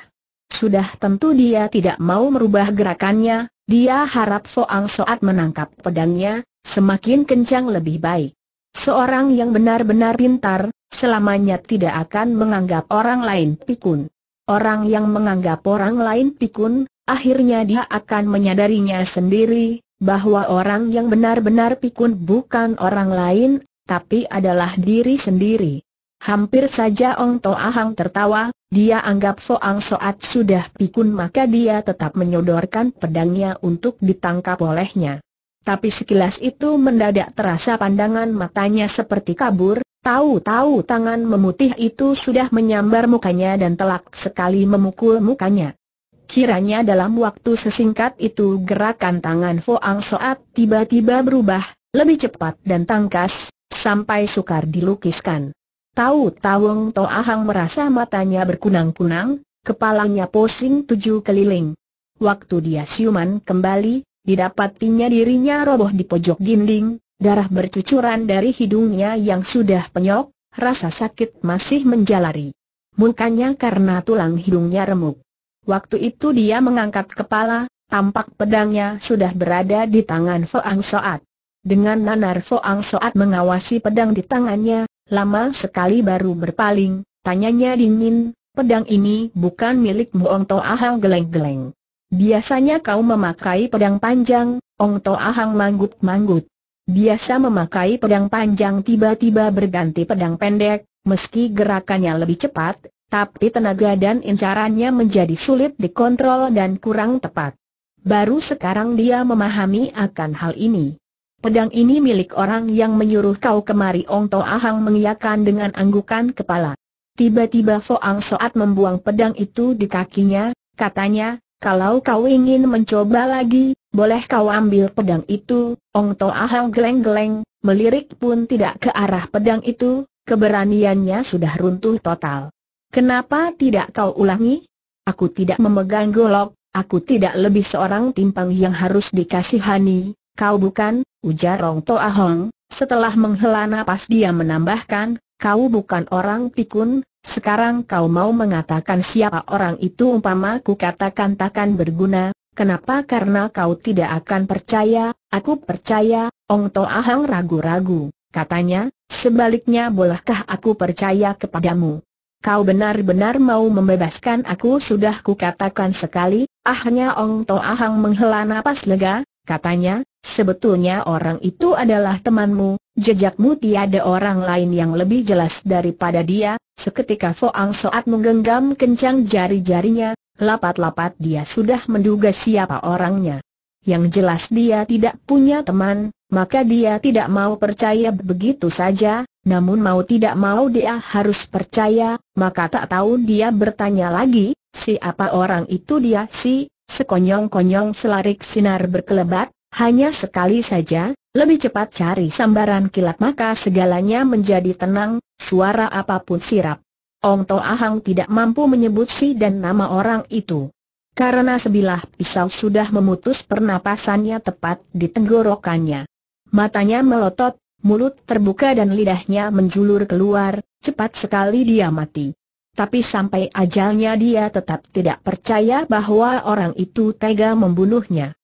Sudah tentu dia tidak mau merubah gerakannya, dia harap Foang Soat menangkap pedangnya, semakin kencang lebih baik. Seorang yang benar-benar pintar, selamanya tidak akan menganggap orang lain pikun. Orang yang menganggap orang lain pikun, akhirnya dia akan menyadarinya sendiri, bahwa orang yang benar-benar pikun bukan orang lain, tapi adalah diri sendiri. Hampir saja Ong To Ahang tertawa, dia anggap Ang Soat sudah pikun maka dia tetap menyodorkan pedangnya untuk ditangkap olehnya. Tapi sekilas itu mendadak terasa pandangan matanya seperti kabur, tahu-tahu tangan memutih itu sudah menyambar mukanya dan telak sekali memukul mukanya. Kiranya dalam waktu sesingkat itu gerakan tangan Foang Soat tiba-tiba berubah, lebih cepat dan tangkas, sampai sukar dilukiskan. Tahu-tahu To Ahang merasa matanya berkunang-kunang, kepalanya pusing tujuh keliling. Waktu dia siuman kembali, didapatinya dirinya roboh di pojok dinding, darah bercucuran dari hidungnya yang sudah penyok, rasa sakit masih menjalari. Mukanya karena tulang hidungnya remuk. Waktu itu dia mengangkat kepala, tampak pedangnya sudah berada di tangan Foang Soat. Dengan nanar Foang Soat mengawasi pedang di tangannya, lama sekali baru berpaling, tanyanya dingin, pedang ini bukan milikmu Ong To Ahang geleng-geleng. Biasanya kau memakai pedang panjang, Ong To Ahang manggut-manggut. Biasa memakai pedang panjang tiba-tiba berganti pedang pendek, meski gerakannya lebih cepat, tapi tenaga dan incarannya menjadi sulit dikontrol dan kurang tepat. Baru sekarang dia memahami akan hal ini. Pedang ini milik orang yang menyuruh kau kemari Ong To Ahang mengiakan dengan anggukan kepala. Tiba-tiba Foang Soat membuang pedang itu di kakinya, katanya, kalau kau ingin mencoba lagi, boleh kau ambil pedang itu, Ong To Ahang geleng-geleng, melirik pun tidak ke arah pedang itu, keberaniannya sudah runtuh total. Kenapa tidak kau ulangi? Aku tidak memegang golok, aku tidak lebih seorang timpang yang harus dikasihani, Kau bukan, ujar Rong Toa Hong, setelah menghela napas dia menambahkan, kau bukan orang pikun, sekarang kau mau mengatakan siapa orang itu umpama ku katakan takkan berguna, kenapa karena kau tidak akan percaya, aku percaya, Ong Toa Hong ragu-ragu, katanya, sebaliknya bolehkah aku percaya kepadamu? Kau benar-benar mau membebaskan aku sudah kukatakan sekali, ahnya Ong Toa Hang menghela napas lega, katanya, Sebetulnya orang itu adalah temanmu, jejakmu tiada orang lain yang lebih jelas daripada dia. Seketika Foang Soat menggenggam kencang jari-jarinya, lapat-lapat dia sudah menduga siapa orangnya. Yang jelas dia tidak punya teman, maka dia tidak mau percaya begitu saja, namun mau tidak mau dia harus percaya, maka tak tahu dia bertanya lagi, siapa orang itu dia si, sekonyong-konyong selarik sinar berkelebat, hanya sekali saja, lebih cepat cari sambaran kilat maka segalanya menjadi tenang, suara apapun sirap. Ong To Ahang tidak mampu menyebut si dan nama orang itu. Karena sebilah pisau sudah memutus pernapasannya tepat di tenggorokannya. Matanya melotot, mulut terbuka dan lidahnya menjulur keluar, cepat sekali dia mati. Tapi sampai ajalnya dia tetap tidak percaya bahwa orang itu tega membunuhnya.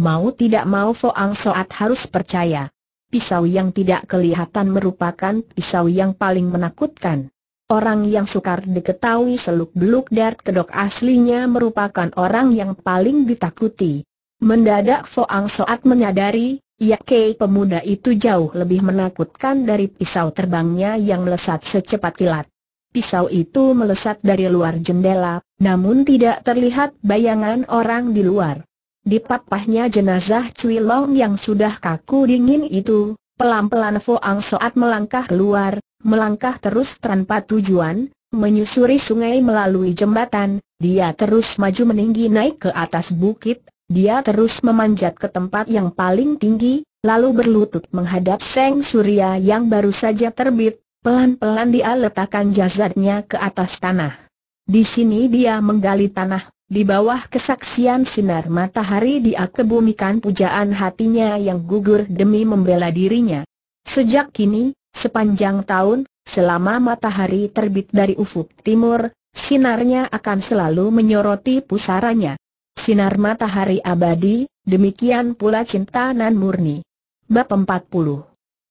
Mau tidak mau Foang Soat harus percaya. Pisau yang tidak kelihatan merupakan pisau yang paling menakutkan. Orang yang sukar diketahui seluk-beluk dari kedok aslinya merupakan orang yang paling ditakuti. Mendadak Foang Soat menyadari, ya ke pemuda itu jauh lebih menakutkan dari pisau terbangnya yang melesat secepat kilat. Pisau itu melesat dari luar jendela, namun tidak terlihat bayangan orang di luar. Di papahnya jenazah Cui Long yang sudah kaku dingin itu, pelan-pelan Ang Soat melangkah keluar, melangkah terus tanpa tujuan, menyusuri sungai melalui jembatan, dia terus maju meninggi naik ke atas bukit, dia terus memanjat ke tempat yang paling tinggi, lalu berlutut menghadap Seng Surya yang baru saja terbit, pelan-pelan dia letakkan jasadnya ke atas tanah. Di sini dia menggali tanah di bawah kesaksian sinar matahari dia kebumikan pujaan hatinya yang gugur demi membela dirinya. Sejak kini, sepanjang tahun, selama matahari terbit dari ufuk timur, sinarnya akan selalu menyoroti pusaranya. Sinar matahari abadi, demikian pula cinta nan murni. Bab 40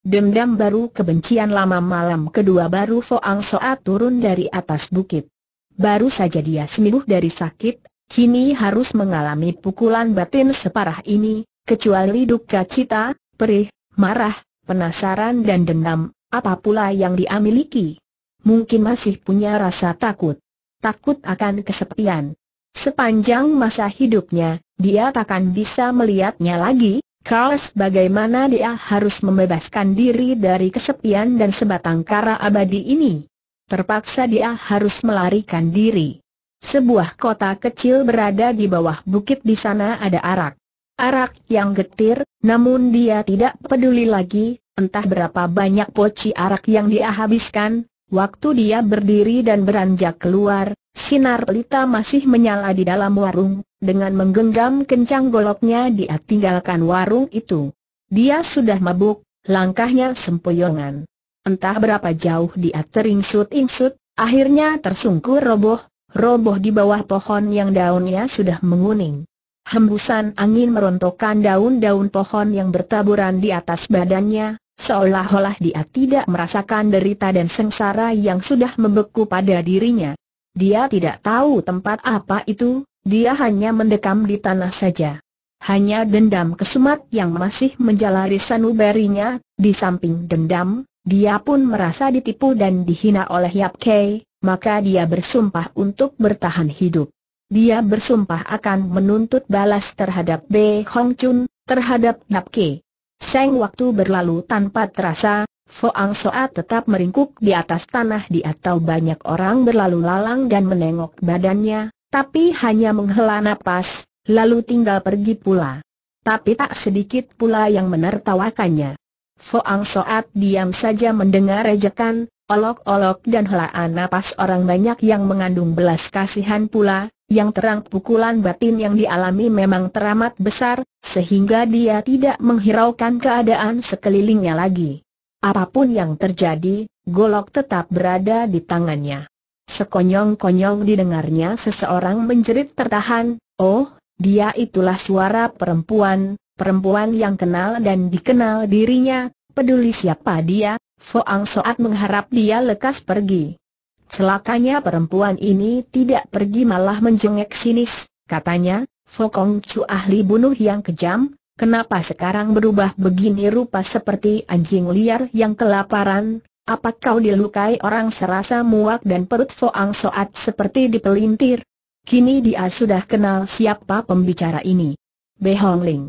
Dendam baru kebencian lama malam kedua baru Foang Soa turun dari atas bukit. Baru saja dia sembuh dari sakit, kini harus mengalami pukulan batin separah ini, kecuali duka cita, perih, marah, penasaran dan dendam, apa pula yang dia miliki? Mungkin masih punya rasa takut. Takut akan kesepian. Sepanjang masa hidupnya, dia takkan bisa melihatnya lagi, kalau bagaimana dia harus membebaskan diri dari kesepian dan sebatang kara abadi ini. Terpaksa dia harus melarikan diri. Sebuah kota kecil berada di bawah bukit di sana ada arak. Arak yang getir, namun dia tidak peduli lagi, entah berapa banyak poci arak yang dia habiskan, waktu dia berdiri dan beranjak keluar, sinar lita masih menyala di dalam warung, dengan menggenggam kencang goloknya dia tinggalkan warung itu. Dia sudah mabuk, langkahnya sempoyongan. Entah berapa jauh dia teringsut-ingsut, akhirnya tersungkur roboh, roboh di bawah pohon yang daunnya sudah menguning. Hembusan angin merontokkan daun-daun pohon yang bertaburan di atas badannya, seolah-olah dia tidak merasakan derita dan sengsara yang sudah membeku pada dirinya. Dia tidak tahu tempat apa itu, dia hanya mendekam di tanah saja. Hanya dendam kesumat yang masih menjalari sanubarinya, di samping dendam, dia pun merasa ditipu dan dihina oleh Yap Kei, maka dia bersumpah untuk bertahan hidup. Dia bersumpah akan menuntut balas terhadap B. Hong Chun, terhadap Nap Ke. Seng waktu berlalu tanpa terasa, Foang Soa tetap meringkuk di atas tanah di atau banyak orang berlalu lalang dan menengok badannya, tapi hanya menghela nafas, lalu tinggal pergi pula. Tapi tak sedikit pula yang menertawakannya. Foang Soat diam saja mendengar ejekan, olok-olok dan helaan napas orang banyak yang mengandung belas kasihan pula, yang terang pukulan batin yang dialami memang teramat besar, sehingga dia tidak menghiraukan keadaan sekelilingnya lagi. Apapun yang terjadi, golok tetap berada di tangannya. Sekonyong-konyong didengarnya seseorang menjerit tertahan, oh, dia itulah suara perempuan, perempuan yang kenal dan dikenal dirinya, peduli siapa dia, Foang Soat mengharap dia lekas pergi. Celakanya perempuan ini tidak pergi malah menjengek sinis, katanya, Fokong Chu ahli bunuh yang kejam, kenapa sekarang berubah begini rupa seperti anjing liar yang kelaparan, apa kau dilukai orang serasa muak dan perut Foang Soat seperti dipelintir? Kini dia sudah kenal siapa pembicara ini. Behong Ling.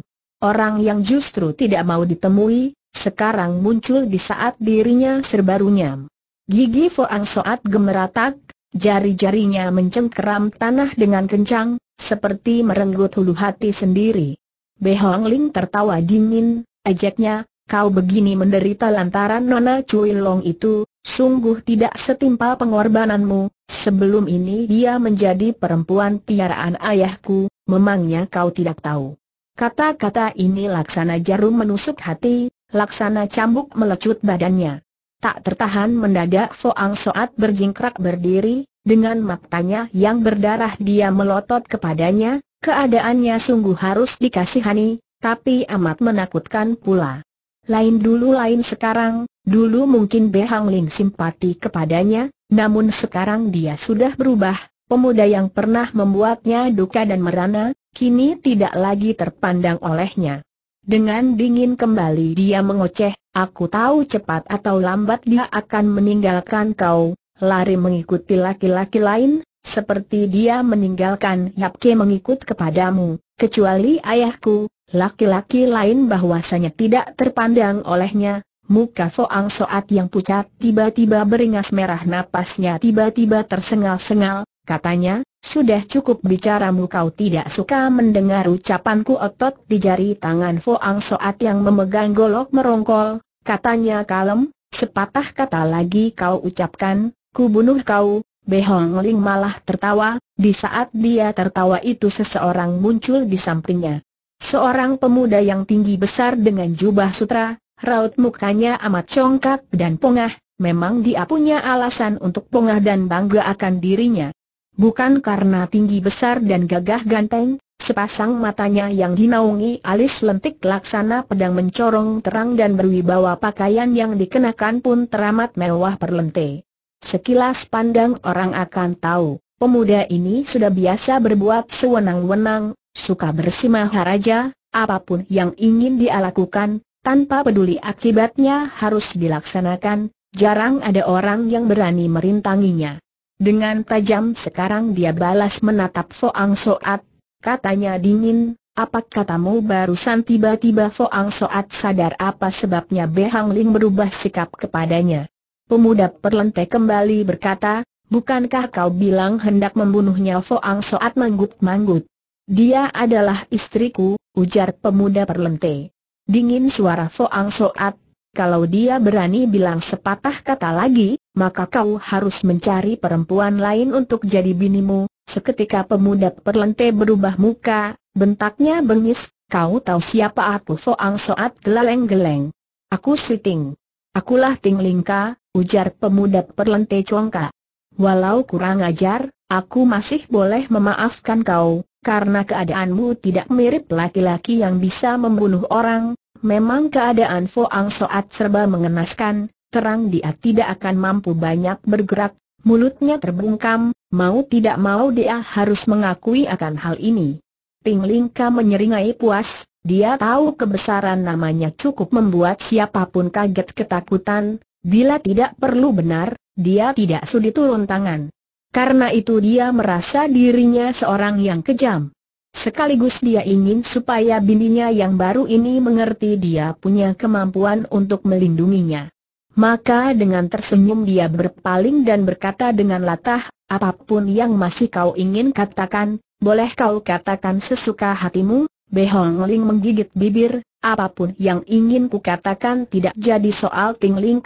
Orang yang justru tidak mau ditemui, sekarang muncul di saat dirinya serba runyam. Gigi Foang Soat gemeratak, jari-jarinya mencengkeram tanah dengan kencang, seperti merenggut hulu hati sendiri. Behong Ling tertawa dingin, ajaknya, kau begini menderita lantaran Nona Cui Long itu, sungguh tidak setimpal pengorbananmu, sebelum ini dia menjadi perempuan piaraan ayahku, memangnya kau tidak tahu. Kata-kata ini laksana jarum menusuk hati, Laksana cambuk melecut badannya. Tak tertahan mendadak Foang Soat berjingkrak berdiri, dengan matanya yang berdarah dia melotot kepadanya, keadaannya sungguh harus dikasihani, tapi amat menakutkan pula. Lain dulu lain sekarang, dulu mungkin Behang Ling simpati kepadanya, namun sekarang dia sudah berubah, pemuda yang pernah membuatnya duka dan merana, kini tidak lagi terpandang olehnya. Dengan dingin kembali dia mengoceh, aku tahu cepat atau lambat dia akan meninggalkan kau, lari mengikuti laki-laki lain, seperti dia meninggalkan Yapke mengikut kepadamu, kecuali ayahku, laki-laki lain bahwasanya tidak terpandang olehnya, muka Foang Soat yang pucat tiba-tiba beringas merah napasnya tiba-tiba tersengal-sengal, katanya, sudah cukup bicaramu kau tidak suka mendengar ucapanku otot di jari tangan Foang Soat yang memegang golok merongkol, katanya kalem, sepatah kata lagi kau ucapkan, ku bunuh kau, Behong Ling malah tertawa, di saat dia tertawa itu seseorang muncul di sampingnya. Seorang pemuda yang tinggi besar dengan jubah sutra, raut mukanya amat congkak dan pongah, memang dia punya alasan untuk pongah dan bangga akan dirinya. Bukan karena tinggi besar dan gagah ganteng, sepasang matanya yang dinaungi alis lentik laksana pedang mencorong terang dan berwibawa pakaian yang dikenakan pun teramat mewah perlente. Sekilas pandang orang akan tahu, pemuda ini sudah biasa berbuat sewenang-wenang, suka bersimah haraja, apapun yang ingin dia lakukan, tanpa peduli akibatnya harus dilaksanakan, jarang ada orang yang berani merintanginya. Dengan tajam sekarang dia balas menatap Foang Soat, katanya dingin, apa katamu barusan tiba-tiba Foang Soat sadar apa sebabnya Behang Ling berubah sikap kepadanya. Pemuda perlente kembali berkata, bukankah kau bilang hendak membunuhnya Foang Soat manggut-manggut. Dia adalah istriku, ujar pemuda perlente. Dingin suara Foang Soat, kalau dia berani bilang sepatah kata lagi, maka kau harus mencari perempuan lain untuk jadi binimu. Seketika pemuda perlente berubah muka, bentaknya bengis, kau tahu siapa aku Foang soat geleng-geleng. Aku Si Ting. Akulah Ting Lingka, ujar pemuda perlente congkak. Walau kurang ajar, aku masih boleh memaafkan kau, karena keadaanmu tidak mirip laki-laki yang bisa membunuh orang, memang keadaan Foang Soat serba mengenaskan, terang dia tidak akan mampu banyak bergerak, mulutnya terbungkam, mau tidak mau dia harus mengakui akan hal ini. Ting Lingka menyeringai puas, dia tahu kebesaran namanya cukup membuat siapapun kaget ketakutan, bila tidak perlu benar, dia tidak sudi turun tangan. Karena itu dia merasa dirinya seorang yang kejam. Sekaligus dia ingin supaya bininya yang baru ini mengerti dia punya kemampuan untuk melindunginya. Maka dengan tersenyum dia berpaling dan berkata dengan latah, apapun yang masih kau ingin katakan, boleh kau katakan sesuka hatimu, Behong Ling menggigit bibir, apapun yang ingin ku katakan tidak jadi soal Ting Ling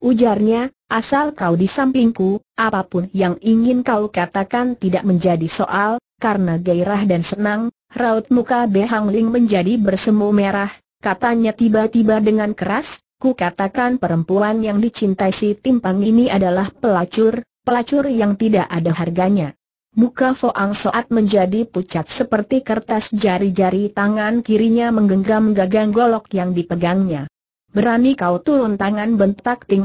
ujarnya, asal kau di sampingku, apapun yang ingin kau katakan tidak menjadi soal, karena gairah dan senang, raut muka Behong Ling menjadi bersemu merah, katanya tiba-tiba dengan keras, Ku katakan perempuan yang dicintai si Timpang ini adalah pelacur, pelacur yang tidak ada harganya. Muka Foang Soat menjadi pucat seperti kertas jari-jari tangan kirinya menggenggam gagang golok yang dipegangnya. Berani kau turun tangan bentak Ting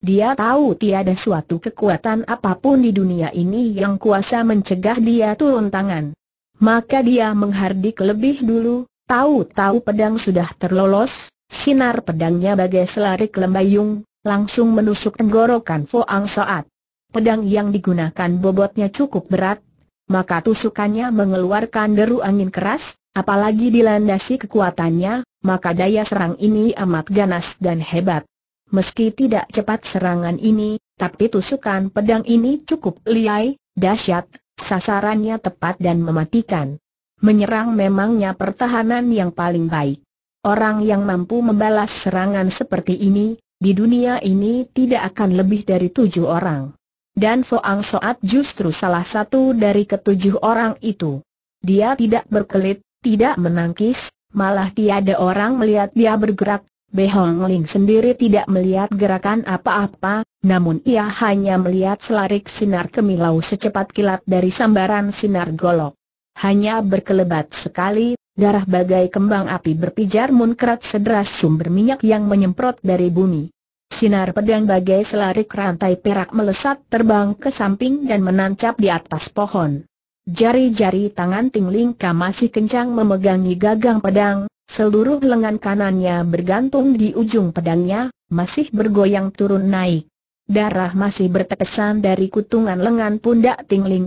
Dia tahu tiada suatu kekuatan apapun di dunia ini yang kuasa mencegah dia turun tangan. Maka dia menghardik lebih dulu, tahu-tahu pedang sudah terlolos, Sinar pedangnya bagai selarik lembayung, langsung menusuk tenggorokan Foang Soat. Pedang yang digunakan bobotnya cukup berat, maka tusukannya mengeluarkan deru angin keras, apalagi dilandasi kekuatannya, maka daya serang ini amat ganas dan hebat. Meski tidak cepat serangan ini, tapi tusukan pedang ini cukup liai, dahsyat, sasarannya tepat dan mematikan. Menyerang memangnya pertahanan yang paling baik. Orang yang mampu membalas serangan seperti ini, di dunia ini tidak akan lebih dari tujuh orang. Dan Foang Soat justru salah satu dari ketujuh orang itu. Dia tidak berkelit, tidak menangkis, malah tiada orang melihat dia bergerak. Behong Ling sendiri tidak melihat gerakan apa-apa, namun ia hanya melihat selarik sinar kemilau secepat kilat dari sambaran sinar golok. Hanya berkelebat sekali, Darah bagai kembang api berpijar munkrat sederas sumber minyak yang menyemprot dari bumi. Sinar pedang bagai selarik rantai perak melesat terbang ke samping dan menancap di atas pohon. Jari-jari tangan Tingling masih kencang memegangi gagang pedang, seluruh lengan kanannya bergantung di ujung pedangnya, masih bergoyang turun naik. Darah masih bertekesan dari kutungan lengan pundak Tingling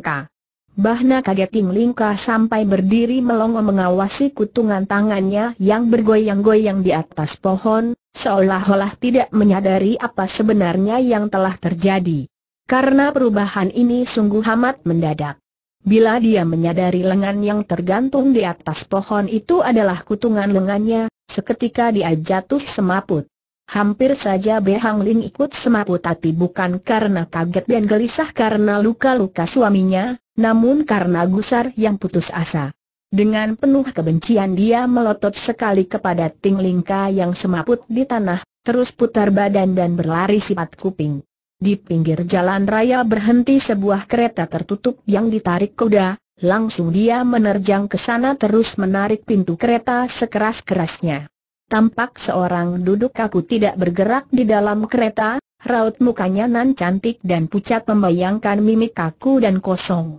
Bahna kaget Ting sampai berdiri melongo mengawasi kutungan tangannya yang bergoyang-goyang di atas pohon, seolah-olah tidak menyadari apa sebenarnya yang telah terjadi. Karena perubahan ini sungguh amat mendadak. Bila dia menyadari lengan yang tergantung di atas pohon itu adalah kutungan lengannya, seketika dia jatuh semaput. Hampir saja Behang Lin ikut semaput tapi bukan karena kaget dan gelisah karena luka-luka suaminya, namun karena gusar yang putus asa. Dengan penuh kebencian dia melotot sekali kepada Ting Lingka yang semaput di tanah, terus putar badan dan berlari sifat kuping. Di pinggir jalan raya berhenti sebuah kereta tertutup yang ditarik kuda, langsung dia menerjang ke sana terus menarik pintu kereta sekeras-kerasnya. Tampak seorang duduk kaku tidak bergerak di dalam kereta, raut mukanya nan cantik dan pucat membayangkan mimik kaku dan kosong.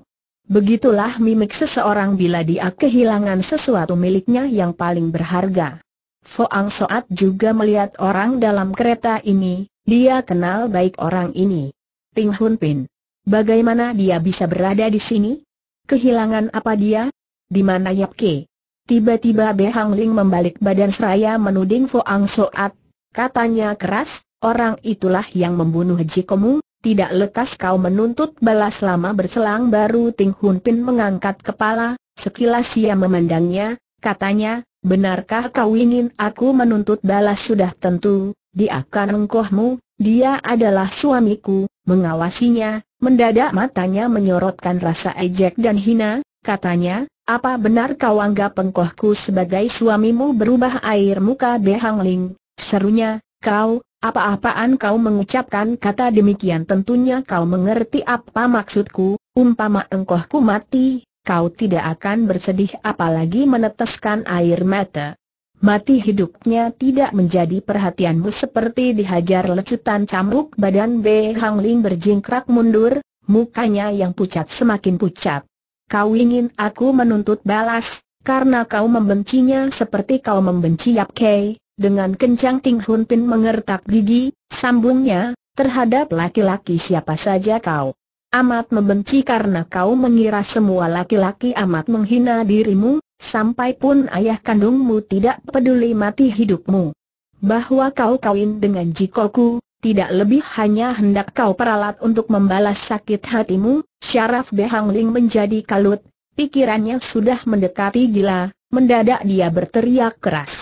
Begitulah mimik seseorang bila dia kehilangan sesuatu miliknya yang paling berharga. Foang Soat juga melihat orang dalam kereta ini, dia kenal baik orang ini. Ping Hun Pin. Bagaimana dia bisa berada di sini? Kehilangan apa dia? Di mana Yap Ke? Tiba-tiba Behang Ling membalik badan seraya menuding Foang Soat. Katanya keras, orang itulah yang membunuh Jikomu, tidak lekas kau menuntut balas lama berselang baru Ting Hun Pin mengangkat kepala, sekilas ia memandangnya, katanya, benarkah kau ingin aku menuntut balas sudah tentu, di akan engkohmu, dia adalah suamiku, mengawasinya, mendadak matanya menyorotkan rasa ejek dan hina, katanya, apa benar kau anggap engkohku sebagai suamimu berubah air muka behangling, serunya, kau, apa-apaan kau mengucapkan kata demikian tentunya kau mengerti apa maksudku, umpama engkohku mati, kau tidak akan bersedih apalagi meneteskan air mata. Mati hidupnya tidak menjadi perhatianmu seperti dihajar lecutan cambuk badan B. Hang Ling berjingkrak mundur, mukanya yang pucat semakin pucat. Kau ingin aku menuntut balas, karena kau membencinya seperti kau membenci Yap Kei, dengan kencang Ting Hun Pin mengertak gigi, sambungnya, terhadap laki-laki siapa saja kau. Amat membenci karena kau mengira semua laki-laki amat menghina dirimu, sampai pun ayah kandungmu tidak peduli mati hidupmu. Bahwa kau kawin dengan Jikoku, tidak lebih hanya hendak kau peralat untuk membalas sakit hatimu, syaraf Behang Ling menjadi kalut, pikirannya sudah mendekati gila, mendadak dia berteriak keras.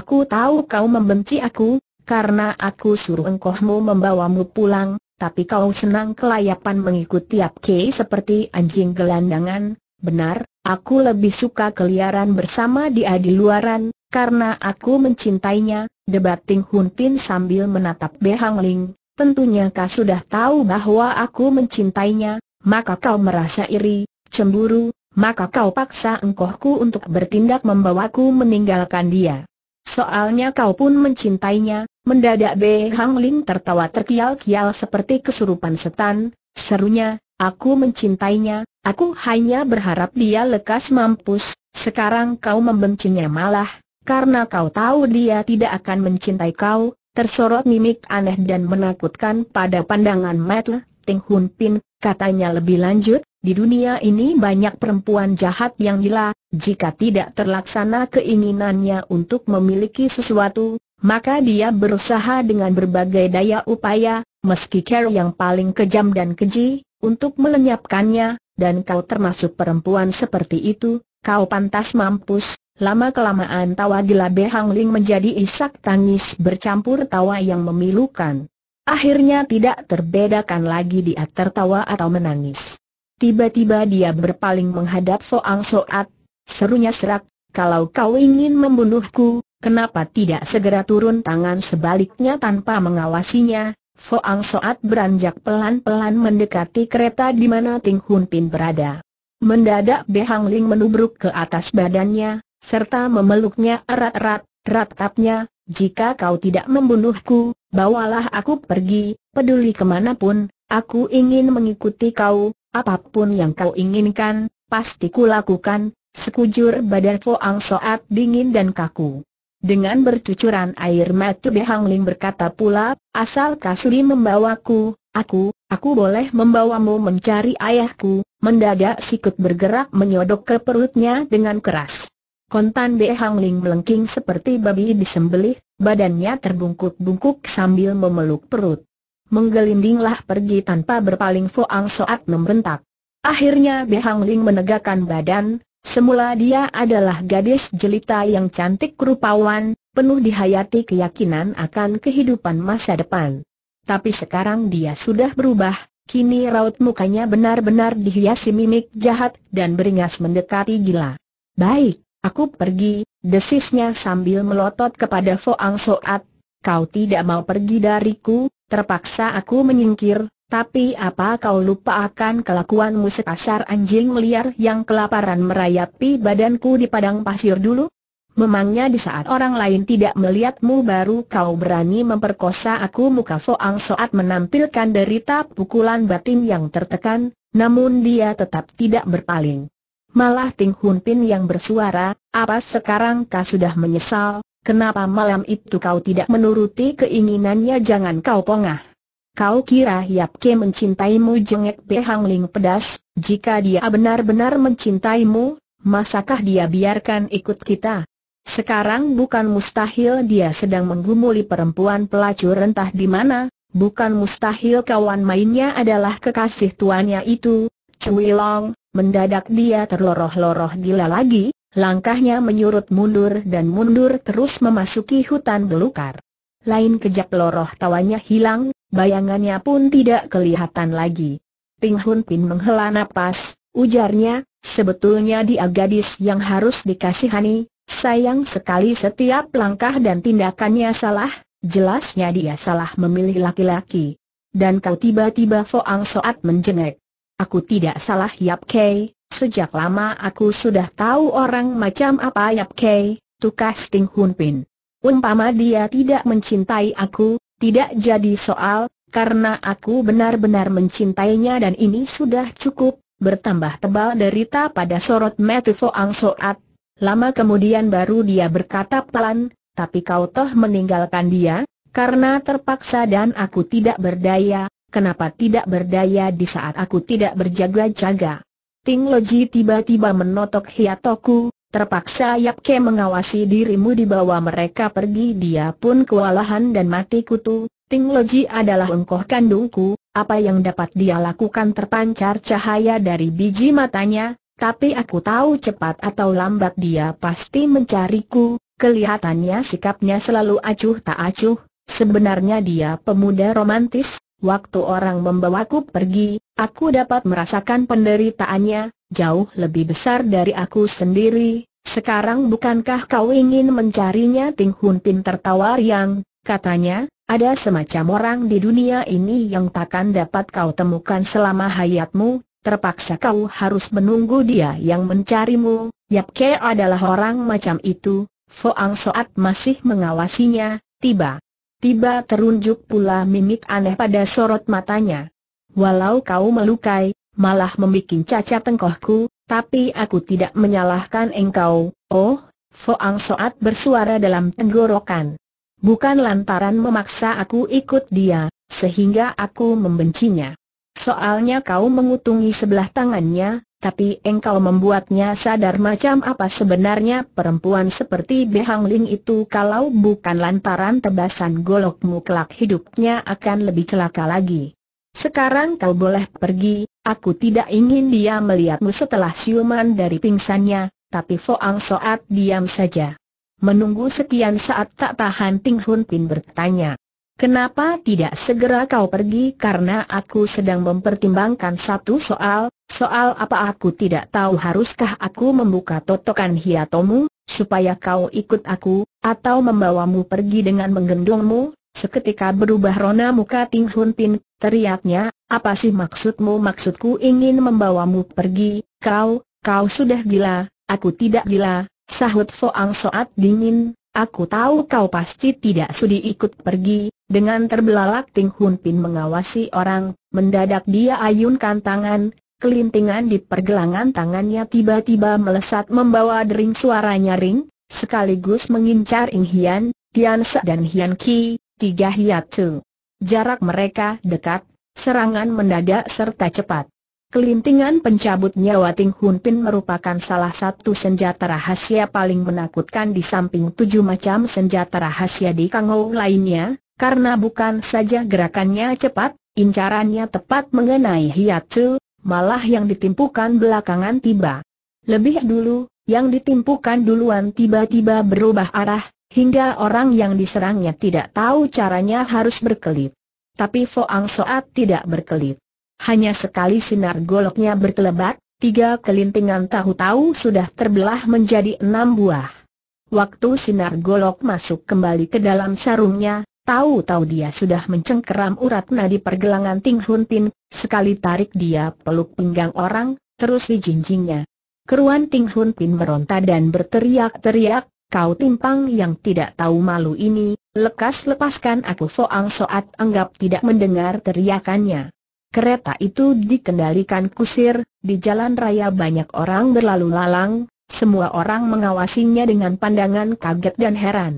Aku tahu kau membenci aku, karena aku suruh engkau membawamu pulang, tapi kau senang kelayapan mengikuti tiap Apke seperti anjing gelandangan, benar, aku lebih suka keliaran bersama dia di luaran, karena aku mencintainya, debat Ting Hun Pin sambil menatap Behang Ling, tentunya kau sudah tahu bahwa aku mencintainya, maka kau merasa iri, cemburu, maka kau paksa engkohku untuk bertindak membawaku meninggalkan dia. Soalnya kau pun mencintainya, mendadak Be Hang Ling tertawa terkial-kial seperti kesurupan setan, serunya, aku mencintainya, aku hanya berharap dia lekas mampus, sekarang kau membencinya malah, karena kau tahu dia tidak akan mencintai kau, tersorot mimik aneh dan menakutkan pada pandangan Matt Ting Hun Pin, katanya lebih lanjut, di dunia ini banyak perempuan jahat yang gila, jika tidak terlaksana keinginannya untuk memiliki sesuatu, maka dia berusaha dengan berbagai daya upaya, meski care yang paling kejam dan keji, untuk melenyapkannya, dan kau termasuk perempuan seperti itu, kau pantas mampus. Lama-kelamaan tawa di labe Hang menjadi isak tangis bercampur tawa yang memilukan. Akhirnya tidak terbedakan lagi dia tertawa atau menangis. Tiba-tiba dia berpaling menghadap Soang Soat, serunya serak, kalau kau ingin membunuhku, kenapa tidak segera turun tangan sebaliknya tanpa mengawasinya? Soang Soat beranjak pelan-pelan mendekati kereta di mana Ting Hun Pin berada. Mendadak Be Hang Ling menubruk ke atas badannya, serta memeluknya erat-erat, ratapnya, jika kau tidak membunuhku, bawalah aku pergi, peduli kemanapun, aku ingin mengikuti kau, Apapun yang kau inginkan, pasti kulakukan, sekujur badan Foang Soat dingin dan kaku. Dengan bercucuran air mata Behang Ling berkata pula, asal Kasuri membawaku, aku, aku boleh membawamu mencari ayahku, mendadak sikut bergerak menyodok ke perutnya dengan keras. Kontan Behang Ling melengking seperti babi disembelih, badannya terbungkuk-bungkuk sambil memeluk perut menggelindinglah pergi tanpa berpaling Foang Soat membentak. Akhirnya Behang Ling menegakkan badan, semula dia adalah gadis jelita yang cantik kerupawan, penuh dihayati keyakinan akan kehidupan masa depan. Tapi sekarang dia sudah berubah, kini raut mukanya benar-benar dihiasi mimik jahat dan beringas mendekati gila. Baik, aku pergi, desisnya sambil melotot kepada Foang Soat, kau tidak mau pergi dariku, Terpaksa aku menyingkir, tapi apa kau lupa akan kelakuanmu sepasar anjing liar yang kelaparan merayapi badanku di padang pasir dulu? Memangnya di saat orang lain tidak melihatmu baru kau berani memperkosa aku muka Foang Soat menampilkan derita pukulan batin yang tertekan, namun dia tetap tidak berpaling. Malah Ting Hun Pin yang bersuara, apa sekarang kau sudah menyesal, Kenapa malam itu kau tidak menuruti keinginannya jangan kau pongah? Kau kira Yap Ke mencintaimu jengek Behang Ling pedas, jika dia benar-benar mencintaimu, masakah dia biarkan ikut kita? Sekarang bukan mustahil dia sedang menggumuli perempuan pelacur entah di mana, bukan mustahil kawan mainnya adalah kekasih tuannya itu, Cui Long, mendadak dia terloroh-loroh gila lagi, Langkahnya menyurut mundur dan mundur terus memasuki hutan belukar. Lain kejap loroh tawanya hilang, bayangannya pun tidak kelihatan lagi. Ting Hun Pin menghela nafas, ujarnya, sebetulnya dia gadis yang harus dikasihani, sayang sekali setiap langkah dan tindakannya salah, jelasnya dia salah memilih laki-laki. Dan kau tiba-tiba Foang Soat menjengek. Aku tidak salah Yap Kei, Sejak lama aku sudah tahu orang macam apa Yap Kei, tukas Ting Hun Pin. Umpama dia tidak mencintai aku, tidak jadi soal, karena aku benar-benar mencintainya dan ini sudah cukup, bertambah tebal derita pada sorot Matthew Foang Soat. Lama kemudian baru dia berkata pelan, tapi kau toh meninggalkan dia, karena terpaksa dan aku tidak berdaya, kenapa tidak berdaya di saat aku tidak berjaga-jaga? Ting Loji tiba-tiba menotok Hiatoku, terpaksa Yap Yapke mengawasi dirimu di bawah mereka pergi dia pun kewalahan dan mati kutu, Ting Loji adalah engkau kandungku, apa yang dapat dia lakukan terpancar cahaya dari biji matanya, tapi aku tahu cepat atau lambat dia pasti mencariku, kelihatannya sikapnya selalu acuh tak acuh, sebenarnya dia pemuda romantis, Waktu orang membawaku pergi, aku dapat merasakan penderitaannya, jauh lebih besar dari aku sendiri. Sekarang bukankah kau ingin mencarinya Ting Hun Pin tertawa riang, katanya, ada semacam orang di dunia ini yang takkan dapat kau temukan selama hayatmu, terpaksa kau harus menunggu dia yang mencarimu. Yap Ke adalah orang macam itu, Foang Soat masih mengawasinya, tiba. Tiba terunjuk pula mimik aneh pada sorot matanya. Walau kau melukai, malah membuat cacat tengkohku, tapi aku tidak menyalahkan engkau, oh, Foang Soat bersuara dalam tenggorokan. Bukan lantaran memaksa aku ikut dia, sehingga aku membencinya. Soalnya kau mengutungi sebelah tangannya, tapi engkau membuatnya sadar macam apa sebenarnya perempuan seperti Behang Ling itu kalau bukan lantaran tebasan golokmu kelak hidupnya akan lebih celaka lagi. Sekarang kau boleh pergi, aku tidak ingin dia melihatmu setelah siuman dari pingsannya, tapi Foang Soat diam saja. Menunggu sekian saat tak tahan Ting Hun Pin bertanya, Kenapa tidak segera kau pergi karena aku sedang mempertimbangkan satu soal, soal apa aku tidak tahu haruskah aku membuka totokan hiatomu, supaya kau ikut aku, atau membawamu pergi dengan menggendongmu? Seketika berubah rona muka Ting Hun Pin, teriaknya, apa sih maksudmu maksudku ingin membawamu pergi, kau, kau sudah gila, aku tidak gila, sahut Foang Soat dingin, Aku tahu kau pasti tidak sudi ikut pergi, dengan terbelalak Ting Hun Pin mengawasi orang, mendadak dia ayunkan tangan, kelintingan di pergelangan tangannya tiba-tiba melesat membawa dering suaranya ring, sekaligus mengincar Ing Hian, Tian Se dan Hian Ki, tiga hiatu. Jarak mereka dekat, serangan mendadak serta cepat. Kelintingan pencabut nyawa Ting Hun Pin merupakan salah satu senjata rahasia paling menakutkan di samping tujuh macam senjata rahasia di Kangou lainnya, karena bukan saja gerakannya cepat, incarannya tepat mengenai Hiatsu, malah yang ditimpukan belakangan tiba. Lebih dulu, yang ditimpukan duluan tiba-tiba berubah arah, hingga orang yang diserangnya tidak tahu caranya harus berkelit. Tapi Foang Soat tidak berkelit. Hanya sekali sinar goloknya berkelebat, tiga kelintingan tahu-tahu sudah terbelah menjadi enam buah. Waktu sinar golok masuk kembali ke dalam sarungnya, Tahu-tahu dia sudah mencengkeram urat nadi pergelangan Ting Hun Tin, sekali tarik dia peluk pinggang orang, terus dijinjingnya. Keruan Ting Hun Tin meronta dan berteriak-teriak, kau timpang yang tidak tahu malu ini, lekas lepaskan aku Foang Soat anggap tidak mendengar teriakannya. Kereta itu dikendalikan kusir, di jalan raya banyak orang berlalu lalang, semua orang mengawasinya dengan pandangan kaget dan heran.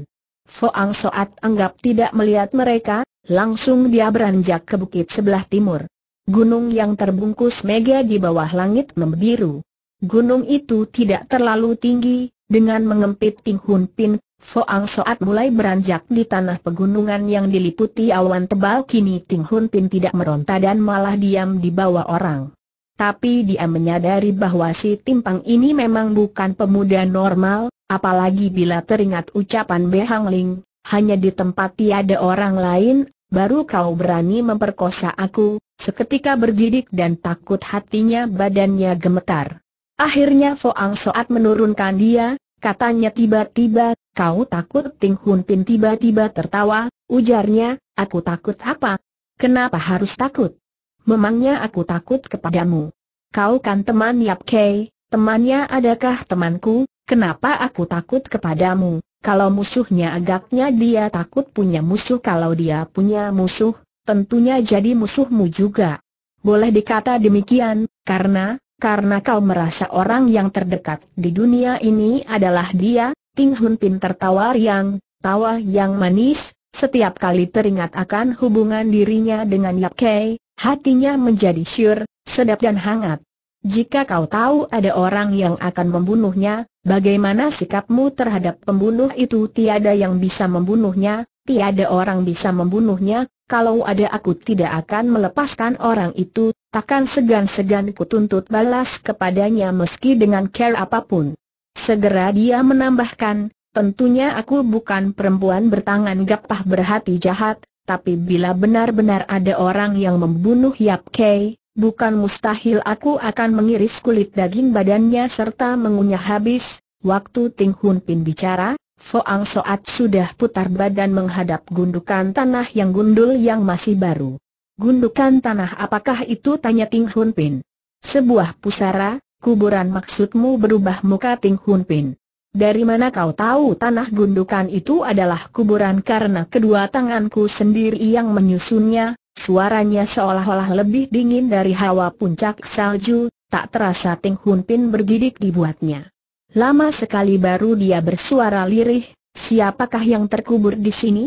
Foang Soat anggap tidak melihat mereka, langsung dia beranjak ke bukit sebelah timur. Gunung yang terbungkus mega di bawah langit membiru. Gunung itu tidak terlalu tinggi, dengan mengempit Ting Hun Pin, Foang Soat mulai beranjak di tanah pegunungan yang diliputi awan tebal kini Ting Hun Pin tidak meronta dan malah diam di bawah orang. Tapi dia menyadari bahwa si timpang ini memang bukan pemuda normal, apalagi bila teringat ucapan Behang Ling, hanya di tempat tiada orang lain, baru kau berani memperkosa aku, seketika bergidik dan takut hatinya badannya gemetar. Akhirnya Foang Soat menurunkan dia, katanya tiba-tiba, kau takut Ting Hun Pin tiba-tiba tertawa, ujarnya, aku takut apa? Kenapa harus takut? Memangnya aku takut kepadamu? Kau kan teman Yap Kei, temannya adakah temanku? Kenapa aku takut kepadamu? Kalau musuhnya agaknya dia takut punya musuh Kalau dia punya musuh, tentunya jadi musuhmu juga Boleh dikata demikian, karena, karena kau merasa orang yang terdekat di dunia ini adalah dia Ting Hun Pin tertawa riang, tawa yang manis Setiap kali teringat akan hubungan dirinya dengan Yap Kei, hatinya menjadi syur, sedap dan hangat jika kau tahu ada orang yang akan membunuhnya, bagaimana sikapmu terhadap pembunuh itu? Tiada yang bisa membunuhnya, tiada orang bisa membunuhnya, kalau ada aku tidak akan melepaskan orang itu, takkan segan-segan kutuntut balas kepadanya meski dengan care apapun. Segera dia menambahkan, tentunya aku bukan perempuan bertangan gapah berhati jahat, tapi bila benar-benar ada orang yang membunuh Yap Kei, bukan mustahil aku akan mengiris kulit daging badannya serta mengunyah habis. Waktu Ting Hun Pin bicara, Foang Soat sudah putar badan menghadap gundukan tanah yang gundul yang masih baru. Gundukan tanah apakah itu tanya Ting Hun Pin. Sebuah pusara, kuburan maksudmu berubah muka Ting Hun Pin. Dari mana kau tahu tanah gundukan itu adalah kuburan karena kedua tanganku sendiri yang menyusunnya, Suaranya seolah-olah lebih dingin dari hawa puncak salju, tak terasa Ting Hun Pin bergidik dibuatnya. Lama sekali baru dia bersuara lirih, siapakah yang terkubur di sini?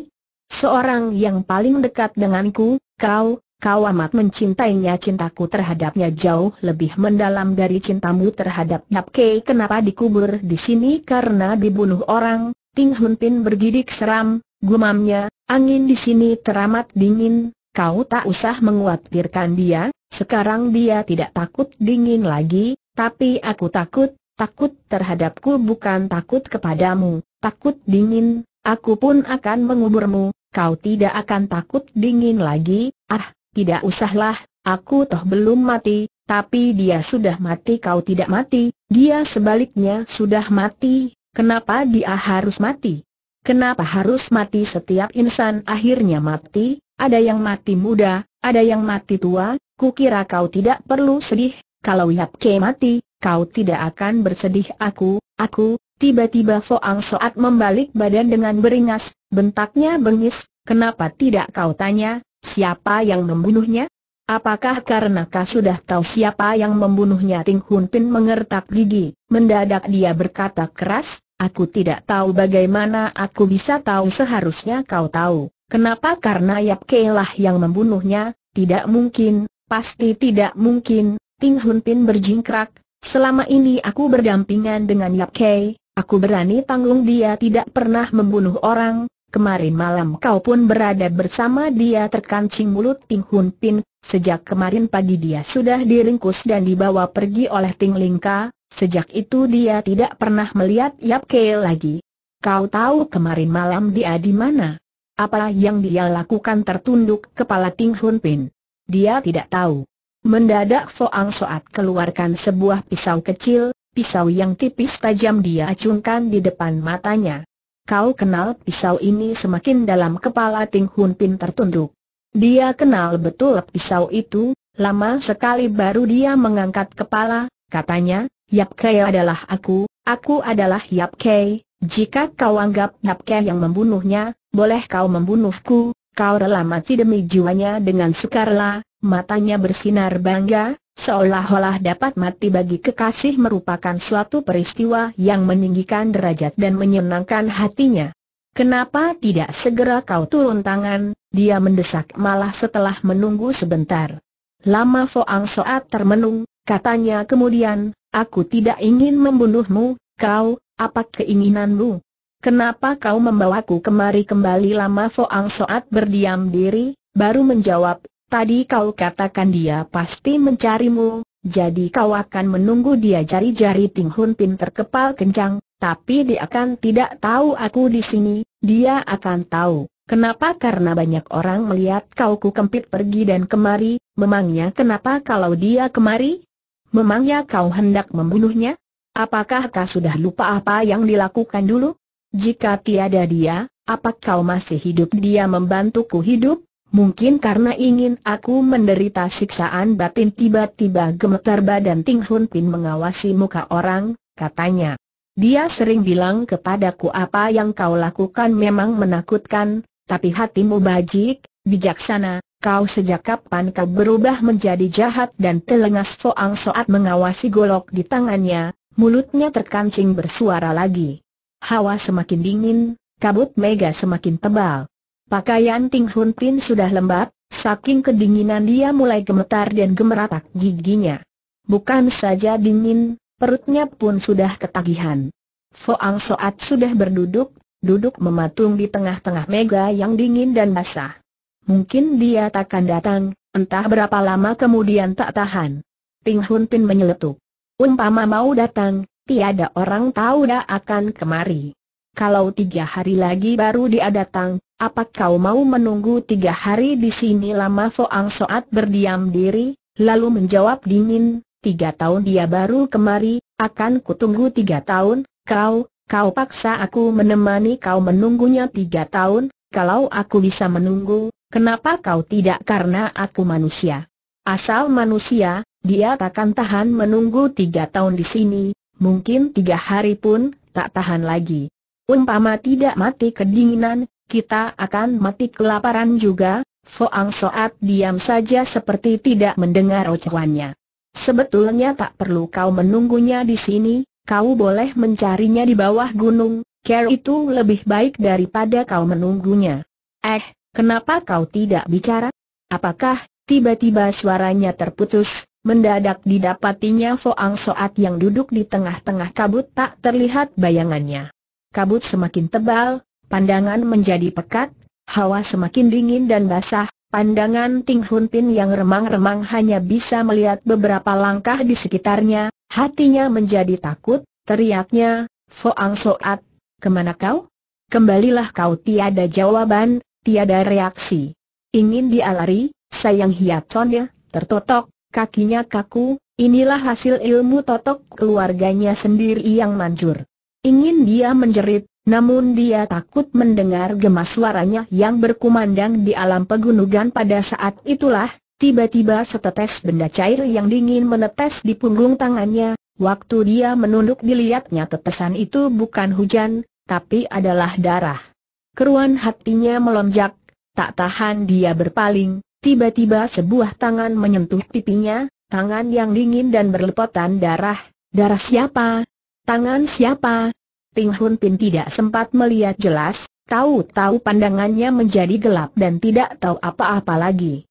Seorang yang paling dekat denganku, kau, kau amat mencintainya cintaku terhadapnya jauh lebih mendalam dari cintamu terhadap Yap Kei kenapa dikubur di sini karena dibunuh orang, Ting Hun Pin bergidik seram, gumamnya, angin di sini teramat dingin, Kau tak usah menguatirkan dia, sekarang dia tidak takut dingin lagi, tapi aku takut, takut terhadapku bukan takut kepadamu, takut dingin, aku pun akan menguburmu, kau tidak akan takut dingin lagi, ah, tidak usahlah, aku toh belum mati, tapi dia sudah mati kau tidak mati, dia sebaliknya sudah mati, kenapa dia harus mati? Kenapa harus mati setiap insan akhirnya mati? Ada yang mati muda, ada yang mati tua, kukira kau tidak perlu sedih, kalau Yap Ke mati, kau tidak akan bersedih aku, aku, tiba-tiba Foang Soat membalik badan dengan beringas, bentaknya bengis, kenapa tidak kau tanya, siapa yang membunuhnya? Apakah karena kau sudah tahu siapa yang membunuhnya? Ting Hun Pin mengertak gigi, mendadak dia berkata keras, aku tidak tahu bagaimana aku bisa tahu seharusnya kau tahu. Kenapa? Karena Yap Kelah yang membunuhnya, tidak mungkin, pasti tidak mungkin, Ting Hun Pin berjingkrak, selama ini aku berdampingan dengan Yap Kei, aku berani tanggung dia tidak pernah membunuh orang, kemarin malam kau pun berada bersama dia terkancing mulut Ting Hun Pin, sejak kemarin pagi dia sudah diringkus dan dibawa pergi oleh Ting Lingka, sejak itu dia tidak pernah melihat Yap Kei lagi. Kau tahu kemarin malam dia di mana? Apa yang dia lakukan tertunduk kepala Ting Hun Pin. Dia tidak tahu. Mendadak Foang Soat keluarkan sebuah pisau kecil, pisau yang tipis tajam dia acungkan di depan matanya. Kau kenal pisau ini semakin dalam kepala Ting Hun Pin tertunduk. Dia kenal betul pisau itu, lama sekali baru dia mengangkat kepala, katanya, Yap Kei adalah aku, aku adalah Yap Kei, jika kau anggap Yap Kei yang membunuhnya, boleh kau membunuhku, kau rela mati demi jiwanya dengan sukarela, matanya bersinar bangga, seolah-olah dapat mati bagi kekasih merupakan suatu peristiwa yang meninggikan derajat dan menyenangkan hatinya. Kenapa tidak segera kau turun tangan, dia mendesak malah setelah menunggu sebentar. Lama Foang Soat termenung, katanya kemudian, aku tidak ingin membunuhmu, kau, apa keinginanmu? Kenapa kau membawaku kemari kembali lama Foang Soat berdiam diri, baru menjawab, tadi kau katakan dia pasti mencarimu, jadi kau akan menunggu dia jari-jari Ting Hun Pin terkepal kencang, tapi dia akan tidak tahu aku di sini, dia akan tahu. Kenapa? Karena banyak orang melihat kau ku kempit pergi dan kemari, memangnya kenapa kalau dia kemari? Memangnya kau hendak membunuhnya? Apakah kau sudah lupa apa yang dilakukan dulu? Jika tiada dia, apakah kau masih hidup? Dia membantuku hidup, mungkin karena ingin aku menderita siksaan batin tiba-tiba gemetar badan Ting Hun Pin mengawasi muka orang, katanya. Dia sering bilang kepadaku apa yang kau lakukan memang menakutkan, tapi hatimu bajik, bijaksana, kau sejak kapan kau berubah menjadi jahat dan telengas Foang Soat mengawasi golok di tangannya, mulutnya terkancing bersuara lagi. Hawa semakin dingin, kabut mega semakin tebal. Pakaian Ting Hun Pin sudah lembab, saking kedinginan dia mulai gemetar dan gemeratak giginya. Bukan saja dingin, perutnya pun sudah ketagihan. Foang Soat sudah berduduk, duduk mematung di tengah-tengah mega yang dingin dan basah. Mungkin dia takkan datang, entah berapa lama kemudian tak tahan. Ting Hun Pin menyeletuk. Umpama mau datang, tiada orang tahu dia akan kemari. Kalau tiga hari lagi baru dia datang, apa kau mau menunggu tiga hari di sini lama Foang Soat berdiam diri, lalu menjawab dingin, tiga tahun dia baru kemari, akan kutunggu tiga tahun, kau, kau paksa aku menemani kau menunggunya tiga tahun, kalau aku bisa menunggu, kenapa kau tidak karena aku manusia. Asal manusia, dia takkan tahan menunggu tiga tahun di sini, mungkin tiga hari pun, tak tahan lagi. Umpama tidak mati kedinginan, kita akan mati kelaparan juga, Foang Soat diam saja seperti tidak mendengar ocehannya. Sebetulnya tak perlu kau menunggunya di sini, kau boleh mencarinya di bawah gunung, care itu lebih baik daripada kau menunggunya. Eh, kenapa kau tidak bicara? Apakah, tiba-tiba suaranya terputus, Mendadak didapatinya Foang Soat yang duduk di tengah-tengah kabut tak terlihat bayangannya. Kabut semakin tebal, pandangan menjadi pekat, hawa semakin dingin dan basah, pandangan Ting Hun Pin yang remang-remang hanya bisa melihat beberapa langkah di sekitarnya, hatinya menjadi takut, teriaknya, Foang Soat, kemana kau? Kembalilah kau tiada jawaban, tiada reaksi. Ingin dia lari, sayang Sonya, tertotok, kakinya kaku, inilah hasil ilmu totok keluarganya sendiri yang manjur. Ingin dia menjerit, namun dia takut mendengar gemas suaranya yang berkumandang di alam pegunungan pada saat itulah, tiba-tiba setetes benda cair yang dingin menetes di punggung tangannya, waktu dia menunduk dilihatnya tetesan itu bukan hujan, tapi adalah darah. Keruan hatinya melonjak, tak tahan dia berpaling, Tiba-tiba sebuah tangan menyentuh pipinya, tangan yang dingin dan berlepotan darah. Darah siapa? Tangan siapa? Ting Hun Pin tidak sempat melihat jelas, tahu-tahu pandangannya menjadi gelap dan tidak tahu apa-apa lagi.